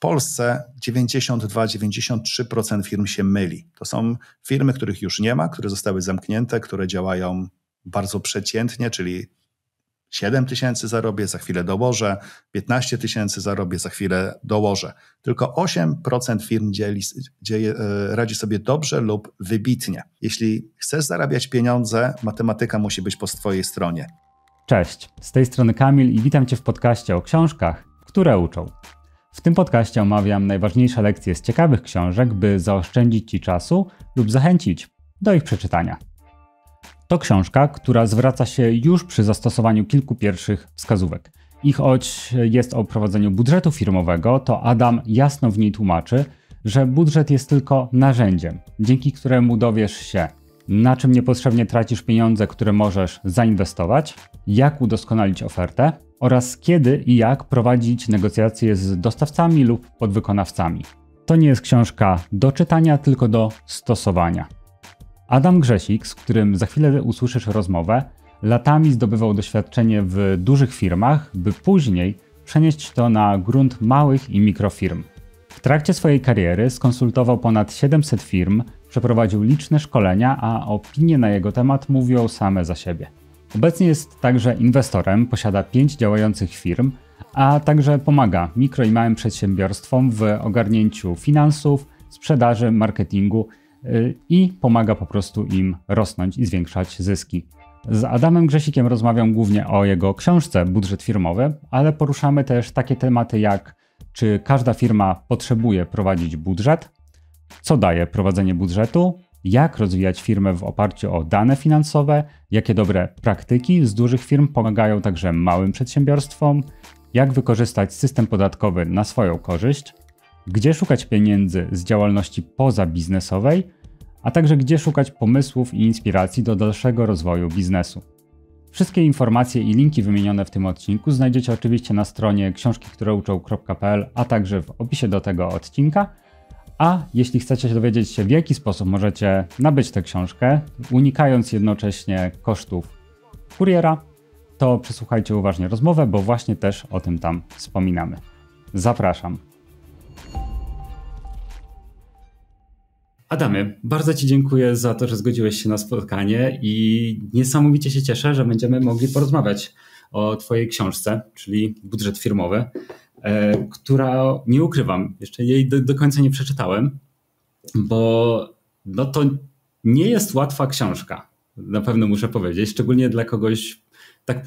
Polsce 92-93% firm się myli. To są firmy, których już nie ma, które zostały zamknięte, które działają bardzo przeciętnie, czyli 7 tysięcy zarobię, za chwilę dołożę, 15 tysięcy zarobię, za chwilę dołożę. Tylko 8% firm dzieli, dzieje, e, radzi sobie dobrze lub wybitnie. Jeśli chcesz zarabiać pieniądze, matematyka musi być po Twojej stronie. Cześć, z tej strony Kamil i witam Cię w podcaście o książkach, które uczą. W tym podcaście omawiam najważniejsze lekcje z ciekawych książek, by zaoszczędzić Ci czasu lub zachęcić do ich przeczytania. To książka, która zwraca się już przy zastosowaniu kilku pierwszych wskazówek. Ich choć jest o prowadzeniu budżetu firmowego, to Adam jasno w niej tłumaczy, że budżet jest tylko narzędziem, dzięki któremu dowiesz się, na czym niepotrzebnie tracisz pieniądze, które możesz zainwestować, jak udoskonalić ofertę, oraz kiedy i jak prowadzić negocjacje z dostawcami lub podwykonawcami. To nie jest książka do czytania, tylko do stosowania. Adam Grzesik, z którym za chwilę usłyszysz rozmowę, latami zdobywał doświadczenie w dużych firmach, by później przenieść to na grunt małych i mikrofirm. W trakcie swojej kariery skonsultował ponad 700 firm, przeprowadził liczne szkolenia, a opinie na jego temat mówią same za siebie. Obecnie jest także inwestorem, posiada 5 działających firm, a także pomaga mikro i małym przedsiębiorstwom w ogarnięciu finansów, sprzedaży, marketingu y, i pomaga po prostu im rosnąć i zwiększać zyski. Z Adamem Grzesikiem rozmawiam głównie o jego książce Budżet firmowy, ale poruszamy też takie tematy jak czy każda firma potrzebuje prowadzić budżet, co daje prowadzenie budżetu, jak rozwijać firmę w oparciu o dane finansowe, jakie dobre praktyki z dużych firm pomagają także małym przedsiębiorstwom, jak wykorzystać system podatkowy na swoją korzyść, gdzie szukać pieniędzy z działalności pozabiznesowej, a także gdzie szukać pomysłów i inspiracji do dalszego rozwoju biznesu. Wszystkie informacje i linki wymienione w tym odcinku znajdziecie oczywiście na stronie książki, które uczą.pl, a także w opisie do tego odcinka. A jeśli chcecie się dowiedzieć się, w jaki sposób możecie nabyć tę książkę, unikając jednocześnie kosztów kuriera, to przesłuchajcie uważnie rozmowę, bo właśnie też o tym tam wspominamy. Zapraszam. Adamie, bardzo Ci dziękuję za to, że zgodziłeś się na spotkanie i niesamowicie się cieszę, że będziemy mogli porozmawiać o Twojej książce, czyli budżet firmowy. E, która, nie ukrywam, jeszcze jej do, do końca nie przeczytałem, bo no to nie jest łatwa książka, na pewno muszę powiedzieć, szczególnie dla kogoś tak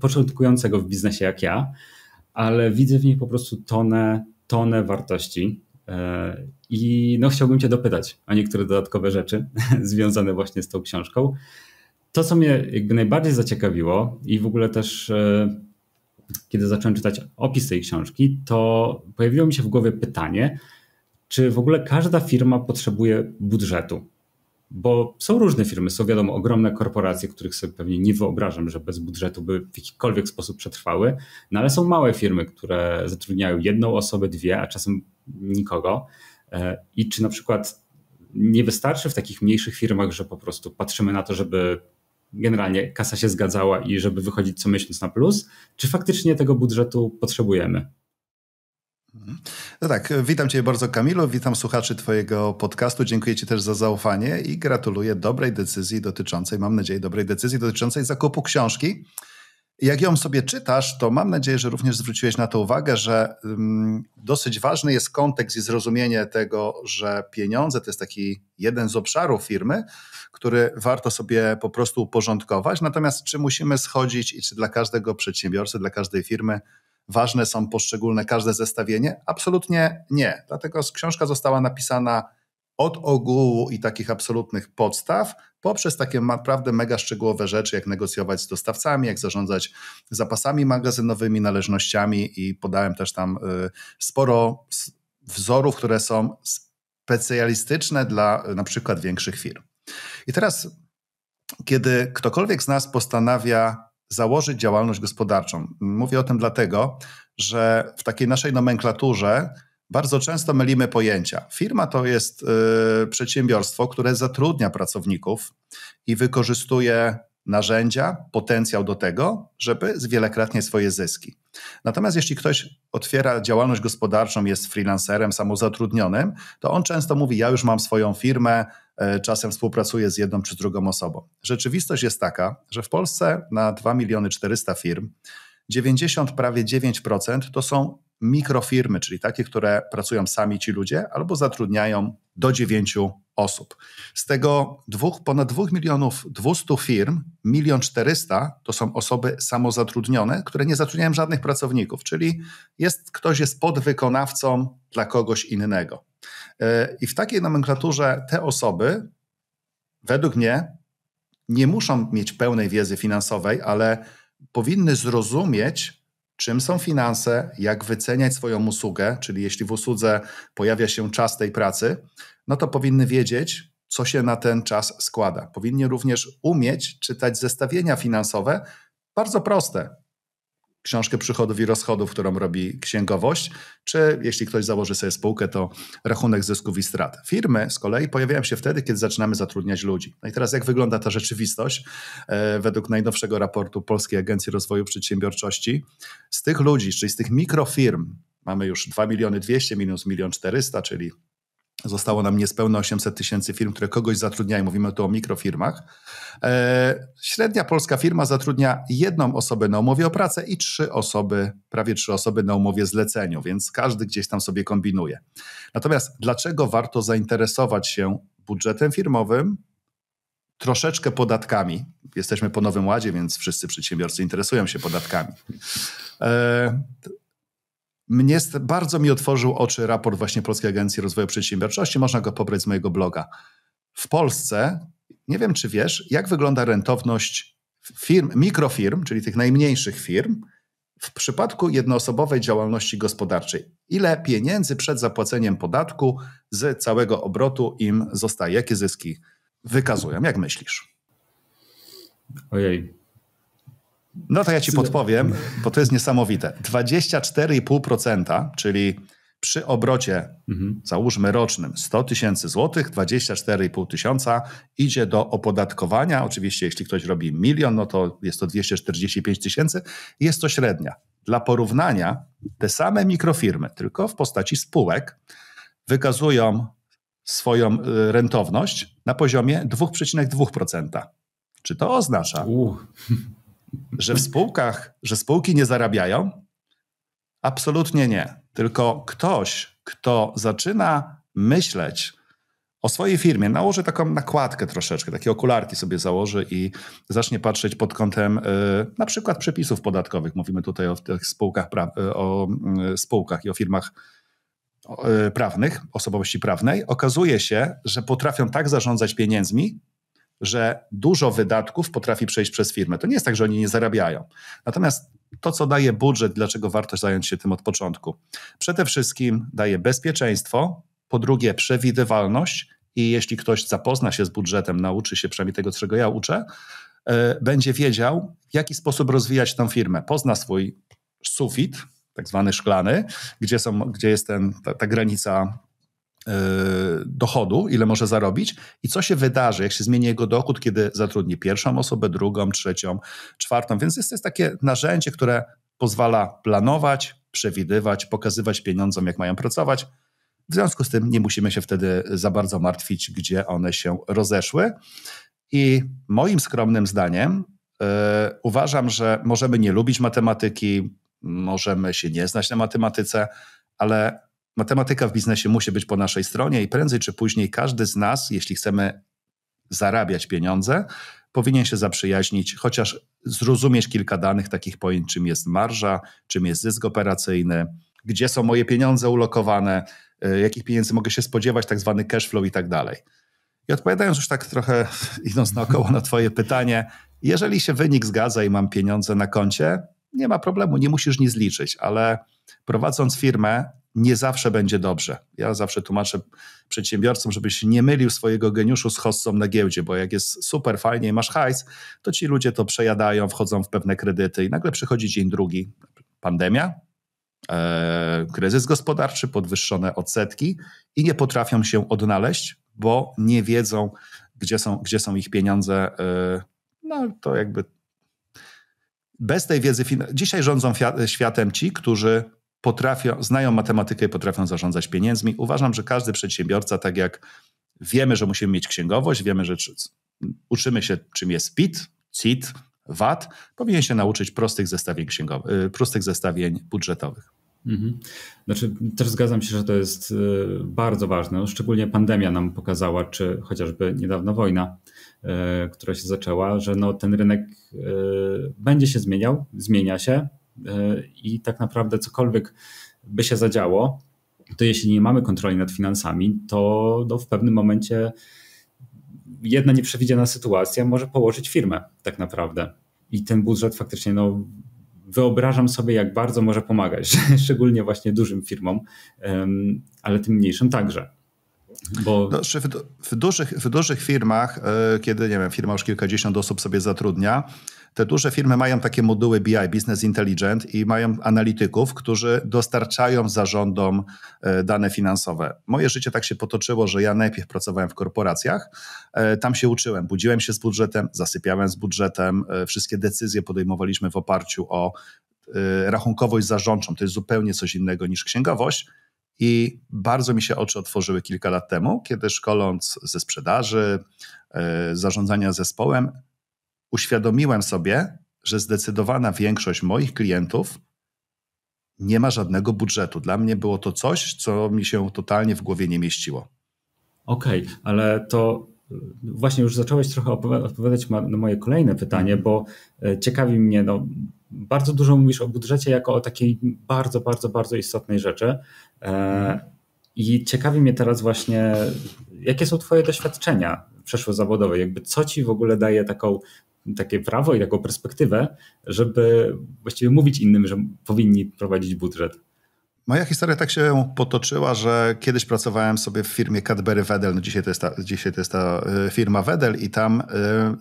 początkującego w biznesie jak ja, ale widzę w niej po prostu tonę, tonę wartości. E, I no, chciałbym Cię dopytać o niektóre dodatkowe rzeczy związane właśnie z tą książką. To, co mnie jakby najbardziej zaciekawiło i w ogóle też e, kiedy zacząłem czytać opis tej książki, to pojawiło mi się w głowie pytanie, czy w ogóle każda firma potrzebuje budżetu? Bo są różne firmy, są wiadomo ogromne korporacje, których sobie pewnie nie wyobrażam, że bez budżetu by w jakikolwiek sposób przetrwały, no ale są małe firmy, które zatrudniają jedną osobę, dwie, a czasem nikogo. E, I czy na przykład nie wystarczy w takich mniejszych firmach, że po prostu patrzymy na to, żeby generalnie kasa się zgadzała i żeby wychodzić co miesiąc na plus, czy faktycznie tego budżetu potrzebujemy? No tak, witam Cię bardzo Kamilu, witam słuchaczy Twojego podcastu, dziękuję Ci też za zaufanie i gratuluję dobrej decyzji dotyczącej, mam nadzieję, dobrej decyzji dotyczącej zakupu książki jak ją sobie czytasz, to mam nadzieję, że również zwróciłeś na to uwagę, że dosyć ważny jest kontekst i zrozumienie tego, że pieniądze to jest taki jeden z obszarów firmy, który warto sobie po prostu uporządkować. Natomiast czy musimy schodzić i czy dla każdego przedsiębiorcy, dla każdej firmy ważne są poszczególne, każde zestawienie? Absolutnie nie. Dlatego książka została napisana od ogółu i takich absolutnych podstaw poprzez takie naprawdę mega szczegółowe rzeczy, jak negocjować z dostawcami, jak zarządzać zapasami magazynowymi, należnościami i podałem też tam y, sporo wzorów, które są specjalistyczne dla y, na przykład większych firm. I teraz, kiedy ktokolwiek z nas postanawia założyć działalność gospodarczą, mówię o tym dlatego, że w takiej naszej nomenklaturze bardzo często mylimy pojęcia. Firma to jest y, przedsiębiorstwo, które zatrudnia pracowników i wykorzystuje narzędzia, potencjał do tego, żeby zwielokrotnie swoje zyski. Natomiast jeśli ktoś otwiera działalność gospodarczą, jest freelancerem, samozatrudnionym, to on często mówi: Ja już mam swoją firmę, y, czasem współpracuję z jedną czy drugą osobą. Rzeczywistość jest taka, że w Polsce na 2 miliony 400 firm 90, prawie 9% to są mikrofirmy, czyli takie, które pracują sami ci ludzie, albo zatrudniają do dziewięciu osób. Z tego dwóch, ponad 2 milionów 200 firm, milion 400 to są osoby samozatrudnione, które nie zatrudniają żadnych pracowników, czyli jest, ktoś jest podwykonawcą dla kogoś innego. E, I w takiej nomenklaturze te osoby, według mnie, nie muszą mieć pełnej wiedzy finansowej, ale powinny zrozumieć, czym są finanse, jak wyceniać swoją usługę, czyli jeśli w usłudze pojawia się czas tej pracy, no to powinny wiedzieć, co się na ten czas składa. Powinni również umieć czytać zestawienia finansowe, bardzo proste, książkę przychodów i rozchodów, którą robi księgowość, czy jeśli ktoś założy sobie spółkę, to rachunek zysków i strat. Firmy z kolei pojawiają się wtedy, kiedy zaczynamy zatrudniać ludzi. No i teraz jak wygląda ta rzeczywistość? E, według najnowszego raportu Polskiej Agencji Rozwoju Przedsiębiorczości, z tych ludzi, czyli z tych mikrofirm, mamy już 2 miliony 200 minus 1 milion 400, czyli Zostało nam niespełna 800 tysięcy firm, które kogoś zatrudniają. Mówimy tu o mikrofirmach. E, średnia polska firma zatrudnia jedną osobę na umowie o pracę i trzy osoby, prawie trzy osoby na umowie zleceniu, więc każdy gdzieś tam sobie kombinuje. Natomiast dlaczego warto zainteresować się budżetem firmowym, troszeczkę podatkami. Jesteśmy po Nowym Ładzie, więc wszyscy przedsiębiorcy interesują się podatkami. E, mnie bardzo mi otworzył oczy raport właśnie Polskiej Agencji Rozwoju Przedsiębiorczości. Można go pobrać z mojego bloga. W Polsce, nie wiem czy wiesz, jak wygląda rentowność firm, mikrofirm, czyli tych najmniejszych firm, w przypadku jednoosobowej działalności gospodarczej. Ile pieniędzy przed zapłaceniem podatku z całego obrotu im zostaje? Jakie zyski wykazują? Jak myślisz? Ojej, no to ja ci podpowiem, bo to jest niesamowite. 24,5%, czyli przy obrocie, mhm. załóżmy rocznym, 100 tysięcy złotych, 24,5 tysiąca idzie do opodatkowania. Oczywiście, jeśli ktoś robi milion, no to jest to 245 tysięcy. Jest to średnia. Dla porównania, te same mikrofirmy, tylko w postaci spółek, wykazują swoją y, rentowność na poziomie 2,2%. Czy to oznacza, że w spółkach, że spółki nie zarabiają? Absolutnie nie. Tylko ktoś, kto zaczyna myśleć o swojej firmie, nałoży taką nakładkę troszeczkę, takie okularki sobie założy i zacznie patrzeć pod kątem y, na przykład przepisów podatkowych. Mówimy tutaj o tych spółkach, y, o y, spółkach i o firmach y, prawnych, osobowości prawnej, okazuje się, że potrafią tak zarządzać pieniędzmi, że dużo wydatków potrafi przejść przez firmę. To nie jest tak, że oni nie zarabiają. Natomiast to, co daje budżet, dlaczego warto zająć się tym od początku? Przede wszystkim daje bezpieczeństwo, po drugie przewidywalność i jeśli ktoś zapozna się z budżetem, nauczy się przynajmniej tego, czego ja uczę, yy, będzie wiedział, w jaki sposób rozwijać tą firmę. Pozna swój sufit, tak zwany szklany, gdzie, są, gdzie jest ten, ta, ta granica Y, dochodu, ile może zarobić i co się wydarzy, jak się zmieni jego dochód, kiedy zatrudni pierwszą osobę, drugą, trzecią, czwartą. Więc jest to jest takie narzędzie, które pozwala planować, przewidywać, pokazywać pieniądzom, jak mają pracować. W związku z tym nie musimy się wtedy za bardzo martwić, gdzie one się rozeszły. I moim skromnym zdaniem yy, uważam, że możemy nie lubić matematyki, możemy się nie znać na matematyce, ale matematyka w biznesie musi być po naszej stronie i prędzej czy później każdy z nas, jeśli chcemy zarabiać pieniądze, powinien się zaprzyjaźnić, chociaż zrozumieć kilka danych takich pojęć, czym jest marża, czym jest zysk operacyjny, gdzie są moje pieniądze ulokowane, y, jakich pieniędzy mogę się spodziewać, tak zwany cash flow i tak dalej. I odpowiadając już tak trochę, idąc naokoło na twoje pytanie, jeżeli się wynik zgadza i mam pieniądze na koncie, nie ma problemu, nie musisz nic liczyć, ale prowadząc firmę, nie zawsze będzie dobrze. Ja zawsze tłumaczę przedsiębiorcom, żebyś nie mylił swojego geniuszu z hossą na giełdzie, bo jak jest super fajnie i masz hajs, to ci ludzie to przejadają, wchodzą w pewne kredyty i nagle przychodzi dzień drugi, pandemia, e, kryzys gospodarczy, podwyższone odsetki i nie potrafią się odnaleźć, bo nie wiedzą, gdzie są, gdzie są ich pieniądze. E, no to jakby bez tej wiedzy, dzisiaj rządzą światem ci, którzy potrafią, znają matematykę i potrafią zarządzać pieniędzmi. Uważam, że każdy przedsiębiorca, tak jak wiemy, że musimy mieć księgowość, wiemy, że uczymy się, czym jest PIT, CIT, VAT, powinien się nauczyć prostych zestawień, księgowych, prostych zestawień budżetowych. Mhm. Znaczy, też zgadzam się, że to jest y, bardzo ważne. No, szczególnie pandemia nam pokazała, czy chociażby niedawna wojna, y, która się zaczęła, że no, ten rynek y, będzie się zmieniał, zmienia się, E, i tak naprawdę cokolwiek by się zadziało, to jeśli nie mamy kontroli nad finansami, to no, w pewnym momencie jedna nieprzewidziana sytuacja może położyć firmę tak naprawdę. I ten budżet faktycznie, no, wyobrażam sobie, jak bardzo może pomagać, szczególnie właśnie dużym firmom, ale tym mniejszym także. Bo... No, w, w, dużych, w dużych firmach, e, kiedy nie wiem, firma już kilkadziesiąt osób sobie zatrudnia, te duże firmy mają takie moduły BI, Business Intelligent, i mają analityków, którzy dostarczają zarządom e, dane finansowe. Moje życie tak się potoczyło, że ja najpierw pracowałem w korporacjach, e, tam się uczyłem, budziłem się z budżetem, zasypiałem z budżetem, e, wszystkie decyzje podejmowaliśmy w oparciu o rachunkowość zarządczą, to jest zupełnie coś innego niż księgowość. I bardzo mi się oczy otworzyły kilka lat temu, kiedy szkoląc ze sprzedaży, zarządzania zespołem, uświadomiłem sobie, że zdecydowana większość moich klientów nie ma żadnego budżetu. Dla mnie było to coś, co mi się totalnie w głowie nie mieściło. Okej, okay, ale to y, właśnie już zacząłeś trochę odpowiadać na moje kolejne pytanie, bo y, ciekawi mnie, no, bardzo dużo mówisz o budżecie jako o takiej bardzo, bardzo, bardzo istotnej rzeczy. E, I ciekawi mnie teraz właśnie, jakie są Twoje doświadczenia przeszłozawodowe, jakby co Ci w ogóle daje taką takie prawo i taką perspektywę, żeby właściwie mówić innym, że powinni prowadzić budżet. Moja historia tak się potoczyła, że kiedyś pracowałem sobie w firmie Cadbury Wedel, no dzisiaj, to jest ta, dzisiaj to jest ta y, firma Wedel i tam y,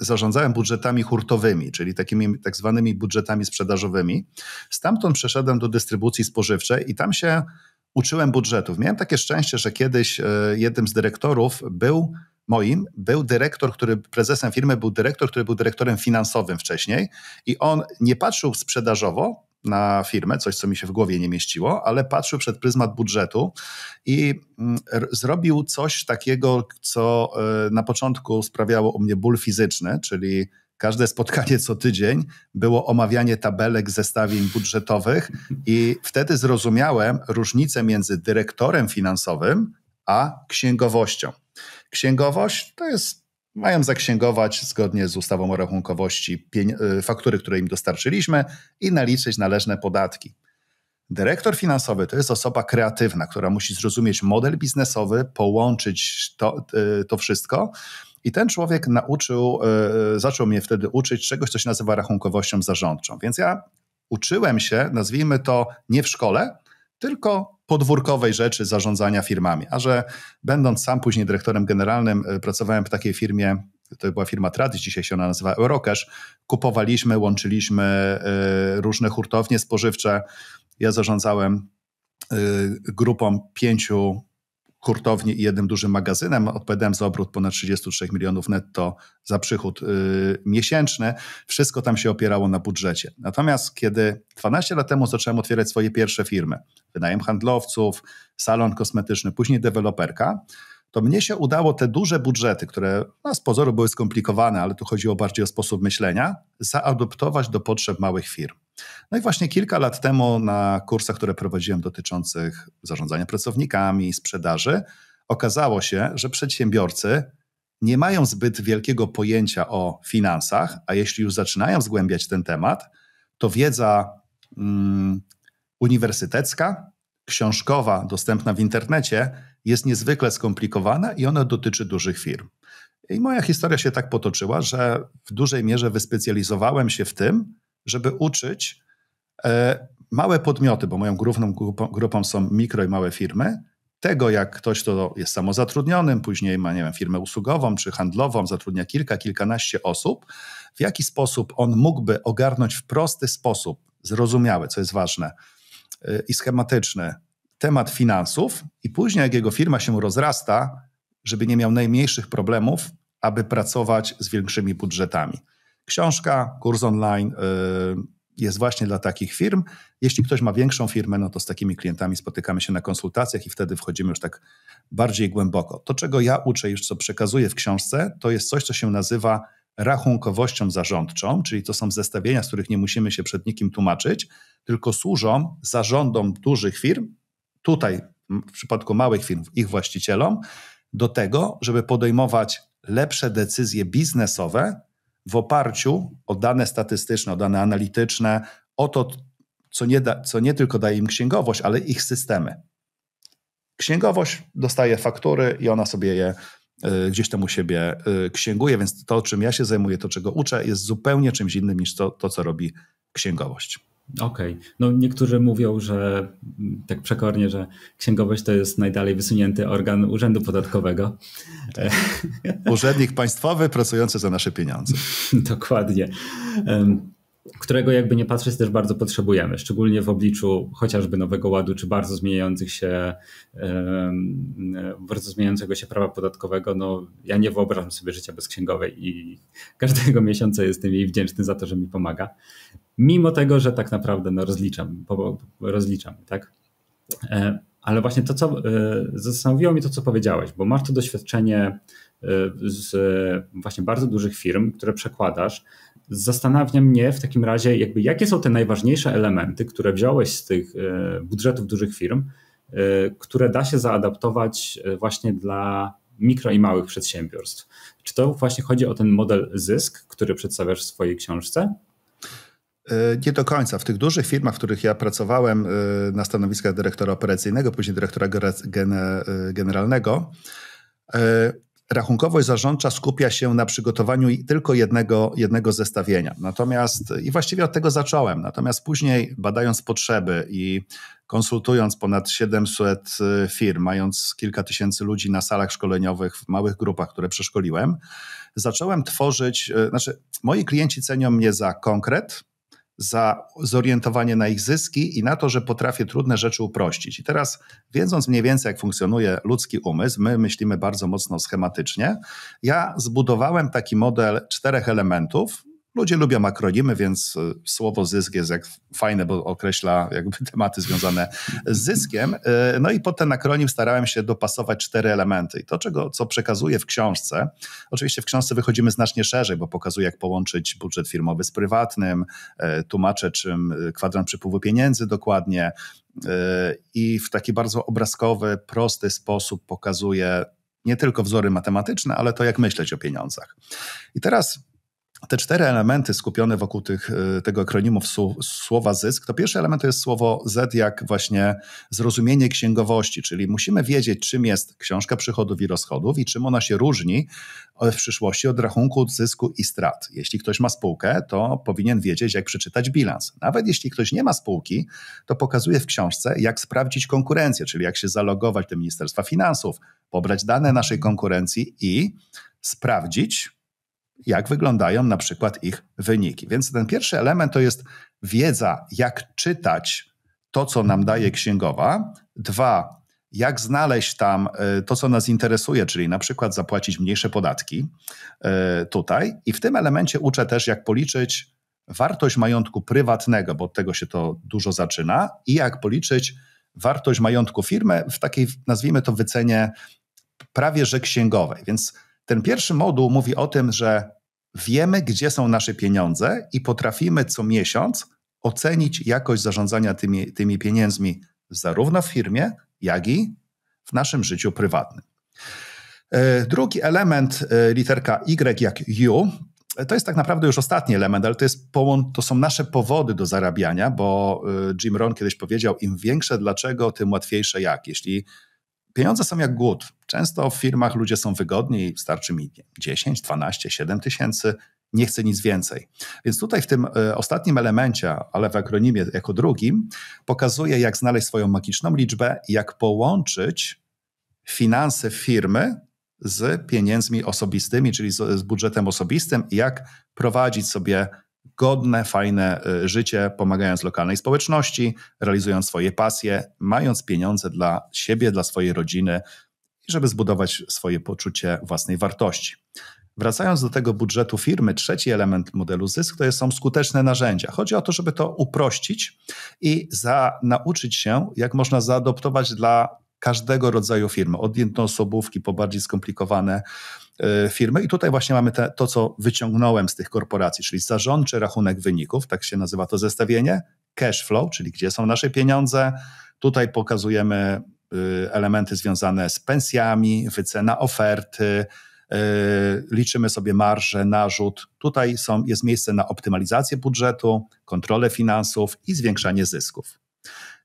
zarządzałem budżetami hurtowymi, czyli takimi tak zwanymi budżetami sprzedażowymi. Stamtąd przeszedłem do dystrybucji spożywczej i tam się uczyłem budżetów. Miałem takie szczęście, że kiedyś y, jednym z dyrektorów był moim był dyrektor, który prezesem firmy był dyrektor, który był dyrektorem finansowym wcześniej i on nie patrzył sprzedażowo na firmę, coś co mi się w głowie nie mieściło, ale patrzył przed pryzmat budżetu i mm, zrobił coś takiego, co e, na początku sprawiało u mnie ból fizyczny, czyli Każde spotkanie co tydzień było omawianie tabelek, zestawień budżetowych, i wtedy zrozumiałem różnicę między dyrektorem finansowym a księgowością. Księgowość to jest, mają zaksięgować zgodnie z ustawą o rachunkowości e, faktury, które im dostarczyliśmy i naliczyć należne podatki. Dyrektor finansowy to jest osoba kreatywna, która musi zrozumieć model biznesowy, połączyć to, e, to wszystko. I ten człowiek nauczył, e, zaczął mnie wtedy uczyć czegoś, co się nazywa rachunkowością zarządczą. Więc ja uczyłem się, nazwijmy to nie w szkole, tylko podwórkowej rzeczy zarządzania firmami. A że będąc sam później dyrektorem generalnym, e, pracowałem w takiej firmie, to była firma Tradis, dzisiaj się ona nazywa Eurocash, kupowaliśmy, łączyliśmy e, różne hurtownie spożywcze. Ja zarządzałem e, grupą pięciu hurtowni i jednym dużym magazynem. Odpowiadałem za obrót ponad 33 milionów netto za przychód yy, miesięczny. Wszystko tam się opierało na budżecie. Natomiast kiedy 12 lat temu zacząłem otwierać swoje pierwsze firmy, wynajem handlowców, salon kosmetyczny, później deweloperka, to mnie się udało te duże budżety, które no, z pozoru były skomplikowane, ale tu chodziło bardziej o sposób myślenia, zaadoptować do potrzeb małych firm. No i właśnie kilka lat temu na kursach, które prowadziłem dotyczących zarządzania pracownikami, sprzedaży, okazało się, że przedsiębiorcy nie mają zbyt wielkiego pojęcia o finansach, a jeśli już zaczynają zgłębiać ten temat, to wiedza mm, uniwersytecka, książkowa, dostępna w internecie, jest niezwykle skomplikowana i ona dotyczy dużych firm. I moja historia się tak potoczyła, że w dużej mierze wyspecjalizowałem się w tym, żeby uczyć e, małe podmioty, bo moją główną grupą, są mikro i małe firmy, tego, jak ktoś, kto jest samozatrudnionym, później ma, nie wiem, firmę usługową czy handlową, zatrudnia kilka, kilkanaście osób, w jaki sposób on mógłby ogarnąć w prosty sposób, zrozumiały, co jest ważne, e, i schematyczny temat finansów, i później, jak jego firma się rozrasta, żeby nie miał najmniejszych problemów, aby pracować z większymi budżetami. Książka, kurs online y, jest właśnie dla takich firm. Jeśli ktoś ma większą firmę, no to z takimi klientami spotykamy się na konsultacjach i wtedy wchodzimy już tak bardziej głęboko. To, czego ja uczę, już co przekazuję w książce, to jest coś, co się nazywa rachunkowością zarządczą, czyli to są zestawienia, z których nie musimy się przed nikim tłumaczyć, tylko służą zarządom dużych firm, tutaj w przypadku małych firm, ich właścicielom, do tego, żeby podejmować lepsze decyzje biznesowe, w oparciu o dane statystyczne, o dane analityczne, o to, co nie, da, co nie tylko daje im księgowość, ale ich systemy. Księgowość dostaje faktury i ona sobie je y, gdzieś tam u siebie y, księguje, więc to, czym ja się zajmuję, to czego uczę, jest zupełnie czymś innym niż to, to co robi księgowość. Okej. Okay. No niektórzy mówią, że tak przekornie, że księgowość to jest najdalej wysunięty organ Urzędu Podatkowego. Urzędnik państwowy pracujący za nasze pieniądze. Dokładnie. Um, którego jakby nie patrzeć też bardzo potrzebujemy, szczególnie w obliczu chociażby nowego ładu, czy bardzo zmieniających się, bardzo zmieniającego się prawa podatkowego. No, ja nie wyobrażam sobie życia bez księgowej i każdego miesiąca jestem jej wdzięczny za to, że mi pomaga. Mimo tego, że tak naprawdę no, rozliczam, rozliczam, tak? E, ale właśnie to, co e, zastanowiło mnie to, co powiedziałeś, bo masz to doświadczenie e, z właśnie bardzo dużych firm, które przekładasz zastanawia mnie w takim razie, jakby jakie są te najważniejsze elementy, które wziąłeś z tych e, budżetów dużych firm, e, które da się zaadaptować e, właśnie dla mikro i małych przedsiębiorstw. Czy to właśnie chodzi o ten model zysk, który przedstawiasz w swojej książce? Nie do końca. W tych dużych firmach, w których ja pracowałem na stanowiskach dyrektora operacyjnego, później dyrektora generalnego, rachunkowość zarządcza skupia się na przygotowaniu tylko jednego, jednego zestawienia. Natomiast i właściwie od tego zacząłem. Natomiast później badając potrzeby i konsultując ponad 700 y, firm, mając kilka tysięcy ludzi na salach szkoleniowych, w małych grupach, które przeszkoliłem, zacząłem tworzyć, y, znaczy moi klienci cenią mnie za konkret, za zorientowanie na ich zyski i na to, że potrafię trudne rzeczy uprościć. I teraz, wiedząc mniej więcej, jak funkcjonuje ludzki umysł, my myślimy bardzo mocno schematycznie. Ja zbudowałem taki model czterech elementów, Ludzie lubią akrolimy, więc e, słowo zysk jest jak fajne, bo określa jakby tematy związane z zyskiem. E, no i pod ten akronim starałem się dopasować cztery elementy. I to, czego, co przekazuję w książce, oczywiście w książce wychodzimy znacznie szerzej, bo pokazuję, jak połączyć budżet firmowy z prywatnym, e, tłumaczę czym kwadrant przepływu pieniędzy dokładnie i w taki bardzo obrazkowy, prosty sposób pokazuję nie tylko wzory matematyczne, ale to jak myśleć o pieniądzach. I teraz te cztery elementy skupione wokół tych, y, tego akronimu słowa zysk, to pierwszy element to jest słowo Z jak właśnie zrozumienie księgowości, czyli musimy wiedzieć, czym jest książka przychodów i rozchodów i czym ona się różni e, w przyszłości od rachunku zysku i strat. Jeśli ktoś ma spółkę, to powinien wiedzieć, jak przeczytać bilans. Nawet jeśli ktoś nie ma spółki, to pokazuje w książce, jak sprawdzić konkurencję, czyli jak się zalogować do Ministerstwa Finansów, pobrać dane naszej konkurencji i sprawdzić, jak wyglądają na przykład ich wyniki. Więc ten pierwszy element to jest wiedza, jak czytać to, co nam daje księgowa. Dwa, jak znaleźć tam e, to, co nas interesuje, czyli na przykład zapłacić mniejsze podatki e, tutaj. I w tym elemencie uczę też, jak policzyć wartość majątku prywatnego, bo od tego się to dużo zaczyna, i jak policzyć wartość majątku firmy w takiej, nazwijmy to, wycenie prawie że księgowej. Więc ten pierwszy moduł mówi o tym, że wiemy, gdzie są nasze pieniądze i potrafimy co miesiąc ocenić jakość zarządzania tymi, tymi pieniędzmi zarówno w firmie, jak i w naszym życiu prywatnym. E, drugi element, e, literka Y jak U, e, to jest tak naprawdę już ostatni element, ale to, jest, to są nasze powody do zarabiania, bo Jim Rohn kiedyś powiedział, im większe dlaczego, tym łatwiejsze jak. Jeśli Pieniądze są jak głód. Często w firmach ludzie są wygodni, starczy mi 10, 12, 7 tysięcy, nie chcę nic więcej. Więc tutaj w tym e, ostatnim elemencie, ale w akronimie jako drugim, pokazuję, jak znaleźć swoją magiczną liczbę, jak połączyć finanse firmy z pieniędzmi osobistymi, czyli z, budżetem osobistym, i jak prowadzić sobie godne, fajne y, życie, pomagając lokalnej społeczności, realizując swoje pasje, mając pieniądze dla siebie, dla swojej rodziny i żeby zbudować swoje poczucie własnej wartości. Wracając do tego budżetu firmy, trzeci element modelu zysk to są skuteczne narzędzia. Chodzi o to, żeby to uprościć i za, nauczyć się, jak można zaadoptować dla każdego rodzaju firmy, od jednoosobówki po bardziej skomplikowane E, firmy. I tutaj właśnie mamy te, to, co wyciągnąłem z tych korporacji, czyli zarządczy rachunek wyników, tak się nazywa to zestawienie, cash flow, czyli gdzie są nasze pieniądze. Tutaj pokazujemy y, elementy związane z pensjami, wycena oferty, y, liczymy sobie marże, narzut. Tutaj są, jest miejsce na optymalizację budżetu, kontrolę finansów i zwiększanie zysków.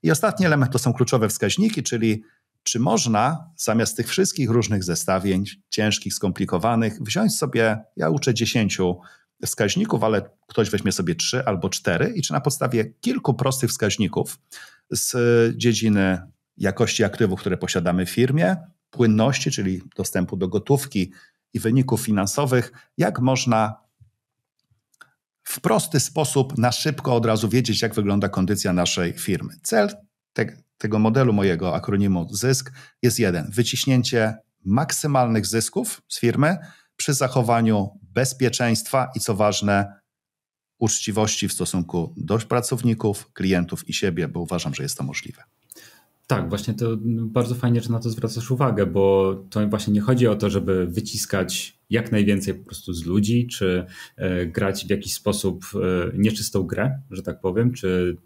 I ostatni element to są kluczowe wskaźniki, czyli czy można zamiast tych wszystkich różnych zestawień, ciężkich, skomplikowanych, wziąć sobie, ja uczę dziesięciu wskaźników, ale ktoś weźmie sobie trzy albo cztery i czy na podstawie kilku prostych wskaźników z e, dziedziny jakości aktywów, które posiadamy w firmie, płynności, czyli dostępu do gotówki i wyników finansowych, jak można w prosty sposób, na szybko od razu wiedzieć, jak wygląda kondycja naszej firmy. Cel te, tego modelu mojego akronimu ZYSK jest jeden: wyciśnięcie maksymalnych zysków z firmy przy zachowaniu bezpieczeństwa i co ważne, uczciwości w stosunku do pracowników, klientów i siebie, bo uważam, że jest to możliwe. Tak, właśnie to bardzo fajnie, że na to zwracasz uwagę, bo to właśnie nie chodzi o to, żeby wyciskać jak najwięcej po prostu z ludzi, czy e, grać w jakiś sposób e, nieczystą grę, że tak powiem, czy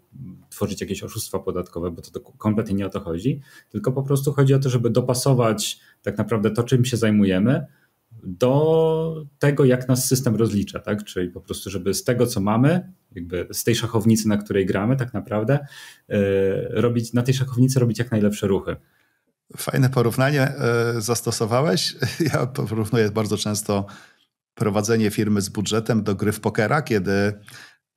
tworzyć jakieś oszustwa podatkowe, bo to, kompletnie nie o to chodzi, tylko po prostu chodzi o to, żeby dopasować tak naprawdę to, czym się zajmujemy, do tego, jak nas system rozlicza, tak? Czyli po prostu, żeby z tego, co mamy, jakby z tej szachownicy, na której gramy, tak naprawdę, yy, robić na tej szachownicy robić jak najlepsze ruchy. Fajne porównanie e, zastosowałeś. Ja porównuję bardzo często prowadzenie firmy z budżetem do gry w pokera, kiedy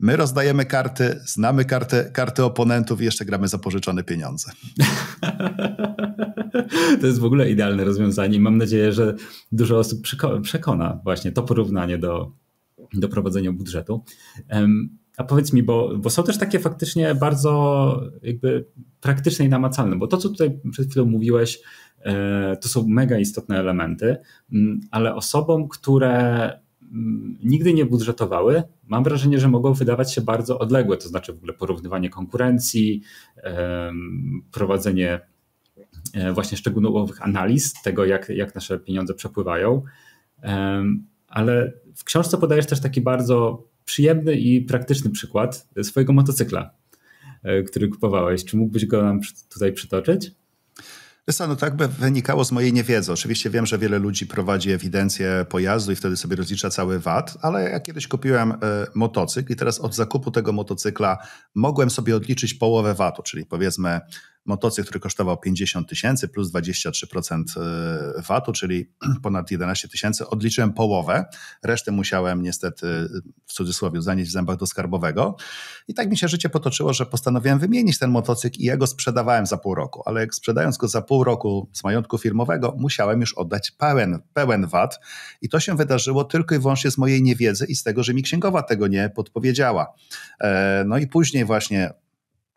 my rozdajemy karty, znamy karty, karty oponentów i jeszcze gramy za pożyczone pieniądze. to jest w ogóle idealne rozwiązanie. Mam nadzieję, że dużo osób przekona właśnie to porównanie do, do prowadzenia budżetu. A powiedz mi, bo, bo są też takie faktycznie bardzo jakby praktyczne i namacalne, bo to, co tutaj przed chwilą mówiłeś, e, to są mega istotne elementy, mm, ale osobom, które mm, nigdy nie budżetowały, mam wrażenie, że mogą wydawać się bardzo odległe, to znaczy w ogóle porównywanie konkurencji, e, prowadzenie e, właśnie szczegółowych analiz tego, jak, jak nasze pieniądze przepływają. Ale w książce podajesz też taki bardzo przyjemny i praktyczny przykład swojego motocykla, e, który kupowałeś. Czy mógłbyś go nam tutaj przytoczyć? No tak by wynikało z mojej niewiedzy. Oczywiście wiem, że wiele ludzi prowadzi ewidencję pojazdu i wtedy sobie rozlicza cały VAT, ale ja kiedyś kupiłem e, motocykl i teraz od zakupu tego motocykla mogłem sobie odliczyć połowę VAT-u, czyli powiedzmy motocykl, który kosztował 50 tysięcy plus 23% e, VAT-u, czyli ponad 11 tysięcy. Odliczyłem połowę, resztę musiałem niestety e, w cudzysłowie zanieść w zębach do skarbowego. I tak mi się życie potoczyło, że postanowiłem wymienić ten motocykl i ja go sprzedawałem za pół roku, ale jak sprzedając go za pół roku z majątku firmowego, musiałem już oddać pełen, pełen VAT i to się wydarzyło tylko i wyłącznie z mojej niewiedzy i z tego, że mi księgowa tego nie podpowiedziała. E, no i później właśnie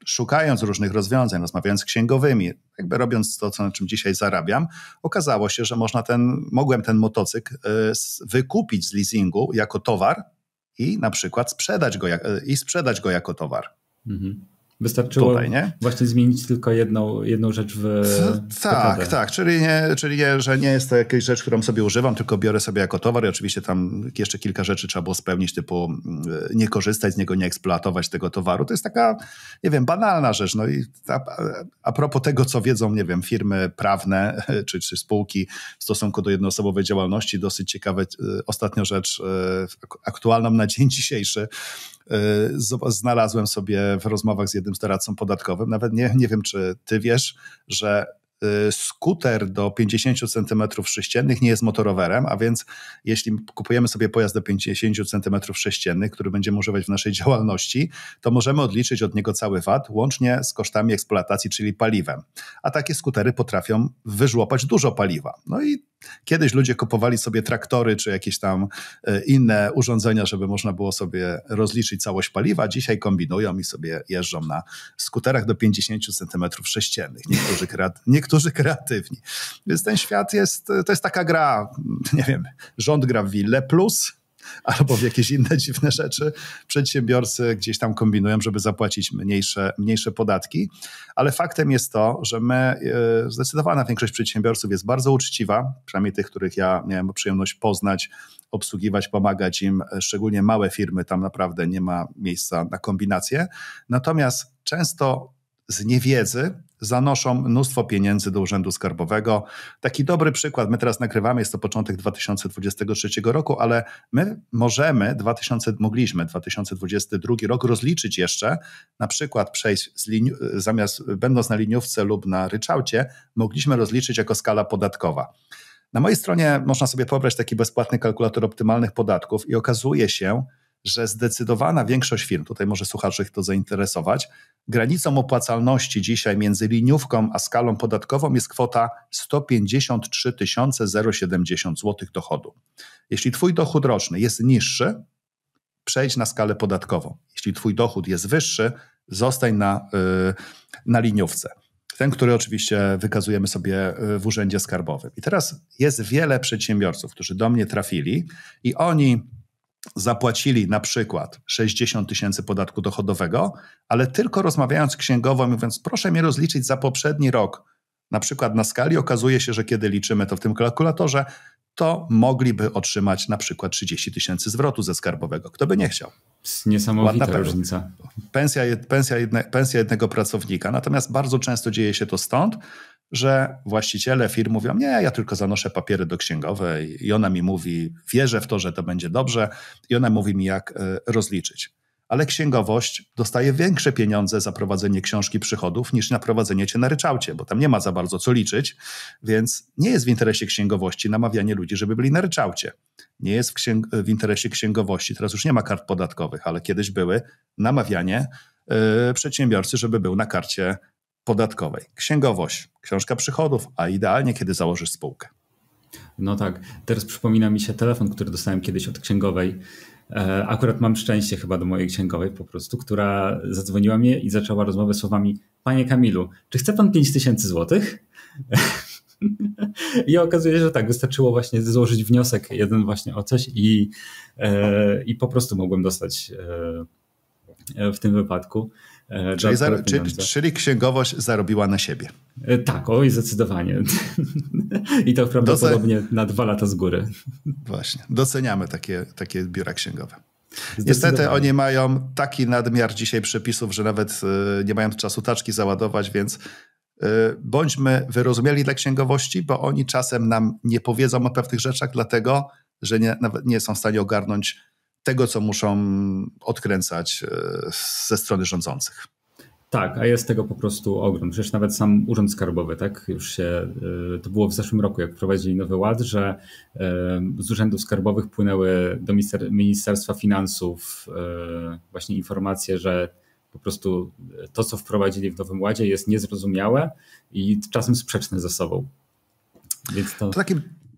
szukając różnych rozwiązań, rozmawiając z księgowymi, jakby robiąc to, co, na czym dzisiaj zarabiam, okazało się, że można ten, mogłem ten motocykl y, wykupić z leasingu jako towar i na przykład sprzedać go, y, i sprzedać go jako towar. Mhm. Wystarczyło tutaj, nie? właśnie zmienić tylko jedną, jedną rzecz w. w tak, tak. Czyli, nie, czyli nie, że nie jest to jakaś rzecz, którą sobie używam, tylko biorę sobie jako towar i oczywiście tam jeszcze kilka rzeczy trzeba było spełnić, typu mm, nie korzystać z niego, nie eksploatować tego towaru. To jest taka, nie wiem, banalna rzecz. No i ta, a propos tego, co wiedzą, nie wiem, firmy prawne czy, czy spółki w stosunku do jednoosobowej działalności, dosyć ciekawe, y, ostatnio rzecz y, aktualną na dzień dzisiejszy Y, znalazłem sobie w rozmowach z jednym z doradcą podatkowym, nawet nie, nie wiem, czy ty wiesz, że Y, skuter do 50 cm sześciennych nie jest motorowerem, a więc jeśli kupujemy sobie pojazd do 50 cm sześciennych, który będziemy używać w naszej działalności, to możemy odliczyć od niego cały VAT, łącznie z kosztami eksploatacji, czyli paliwem. A takie skutery potrafią wyżłopać dużo paliwa. No i Kiedyś ludzie kupowali sobie traktory czy jakieś tam y, inne urządzenia, żeby można było sobie rozliczyć całość paliwa. Dzisiaj kombinują i sobie jeżdżą na skuterach do 50 cm sześciennych. Niektórzy, kreat- niektórzy kreatywni. Więc ten świat jest, to jest taka gra, nie wiem, rząd gra w Wille Plus, albo w jakieś inne dziwne rzeczy. Przedsiębiorcy gdzieś tam kombinują, żeby zapłacić mniejsze, mniejsze podatki, ale faktem jest to, że my, e, zdecydowana większość przedsiębiorców jest bardzo uczciwa, przynajmniej tych, których ja miałem przyjemność poznać, obsługiwać, pomagać im, szczególnie małe firmy, tam naprawdę nie ma miejsca na kombinacje. Natomiast często z niewiedzy zanoszą mnóstwo pieniędzy do Urzędu Skarbowego. Taki dobry przykład, my teraz nakrywamy. jest to początek 2023 roku, ale my możemy, 2000, mogliśmy 2022 rok rozliczyć jeszcze, na przykład przejść lini- zamiast będąc na liniówce lub na ryczałcie, mogliśmy rozliczyć jako skala podatkowa. Na mojej stronie można sobie pobrać taki bezpłatny kalkulator optymalnych podatków i okazuje się, że zdecydowana większość firm, tutaj może słuchaczy to zainteresować, granicą opłacalności dzisiaj między liniówką a skalą podatkową jest kwota 153 070 zł dochodu. Jeśli Twój dochód roczny jest niższy, przejdź na skalę podatkową. Jeśli Twój dochód jest wyższy, zostań na, y, na liniówce. Ten, który oczywiście wykazujemy sobie y, w urzędzie skarbowym. I teraz jest wiele przedsiębiorców, którzy do mnie trafili i oni zapłacili na przykład 60 tysięcy podatku dochodowego, ale tylko rozmawiając księgowo, księgową, mówiąc, proszę mnie rozliczyć za poprzedni rok, na przykład na skali, okazuje się, że kiedy liczymy to w tym kalkulatorze, to mogliby otrzymać na przykład 30 tysięcy zwrotu ze skarbowego. Kto by nie chciał? Niesamowita Ładna różnica. Pensja, pensja, jedne, pensja jednego pracownika. Natomiast bardzo często dzieje się to stąd, że właściciele firm mówią: Nie, ja tylko zanoszę papiery do księgowej i ona mi mówi: Wierzę w to, że to będzie dobrze, i ona mówi mi, jak e, rozliczyć. Ale księgowość dostaje większe pieniądze za prowadzenie książki przychodów niż na prowadzenie cię na ryczałcie, bo tam nie ma za bardzo co liczyć, więc nie jest w interesie księgowości namawianie ludzi, żeby byli na ryczałcie. Nie jest w, księg- w interesie księgowości, teraz już nie ma kart podatkowych, ale kiedyś były namawianie e, przedsiębiorcy, żeby był na karcie podatkowej. Księgowość, książka przychodów, a idealnie kiedy założysz spółkę. No tak, teraz przypomina mi się telefon, który dostałem kiedyś od księgowej. E, akurat mam szczęście chyba do mojej księgowej po prostu, która zadzwoniła mnie i zaczęła rozmowę słowami Panie Kamilu, czy chce pan 5000 złotych? I okazuje się, że tak, wystarczyło właśnie złożyć wniosek jeden właśnie o coś i, e, i po prostu mogłem dostać e, w tym wypadku. E, czyli, czyli, czyli, księgowość zarobiła na siebie. E, tak, oj, zdecydowanie. I to prawdopodobnie Doce... na dwa lata z góry. Właśnie, doceniamy takie, takie biura księgowe. Niestety oni mają taki nadmiar dzisiaj przepisów, że nawet e, nie mają czasu taczki załadować, więc bądźmy wyrozumieli dla księgowości, bo oni czasem nam nie powiedzą o pewnych rzeczach, dlatego że nie, nie są w stanie ogarnąć tego, co muszą odkręcać e, ze strony rządzących. Tak, a jest tego po prostu ogrom. Przecież nawet sam Urząd Skarbowy, tak, już się, e, to było w zeszłym roku, jak wprowadzili nowy ład, że e, z urzędów skarbowych płynęły do Ministerstwa Finansów właśnie informacje, że po prostu to, co wprowadzili w nowym ładzie jest niezrozumiałe i czasem sprzeczne ze sobą. Więc to... to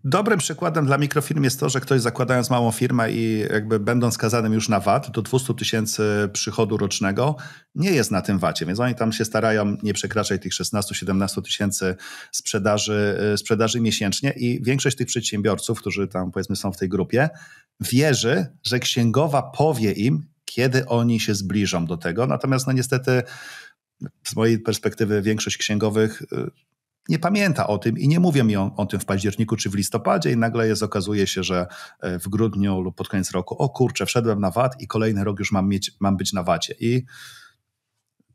Dobrym przykładem dla mikrofirm jest to, że ktoś zakładając małą firmę i jakby będąc skazanym już na VAT do 200 tysięcy przychodu rocznego, nie jest na tym VAT-ie, więc oni tam się starają nie przekraczać tych 16-17 tysięcy sprzedaży, y, sprzedaży miesięcznie i większość tych przedsiębiorców, którzy tam powiedzmy są w tej grupie, wierzy, że księgowa powie im, kiedy oni się zbliżą do tego, natomiast no niestety z mojej perspektywy większość księgowych y, nie pamięta o tym i nie mówię mi o, o, tym w październiku czy w listopadzie i nagle jest, okazuje się, że e, w grudniu lub pod koniec roku, o kurczę, wszedłem na VAT i kolejny rok już mam, mieć, mam być na VAT-ie. I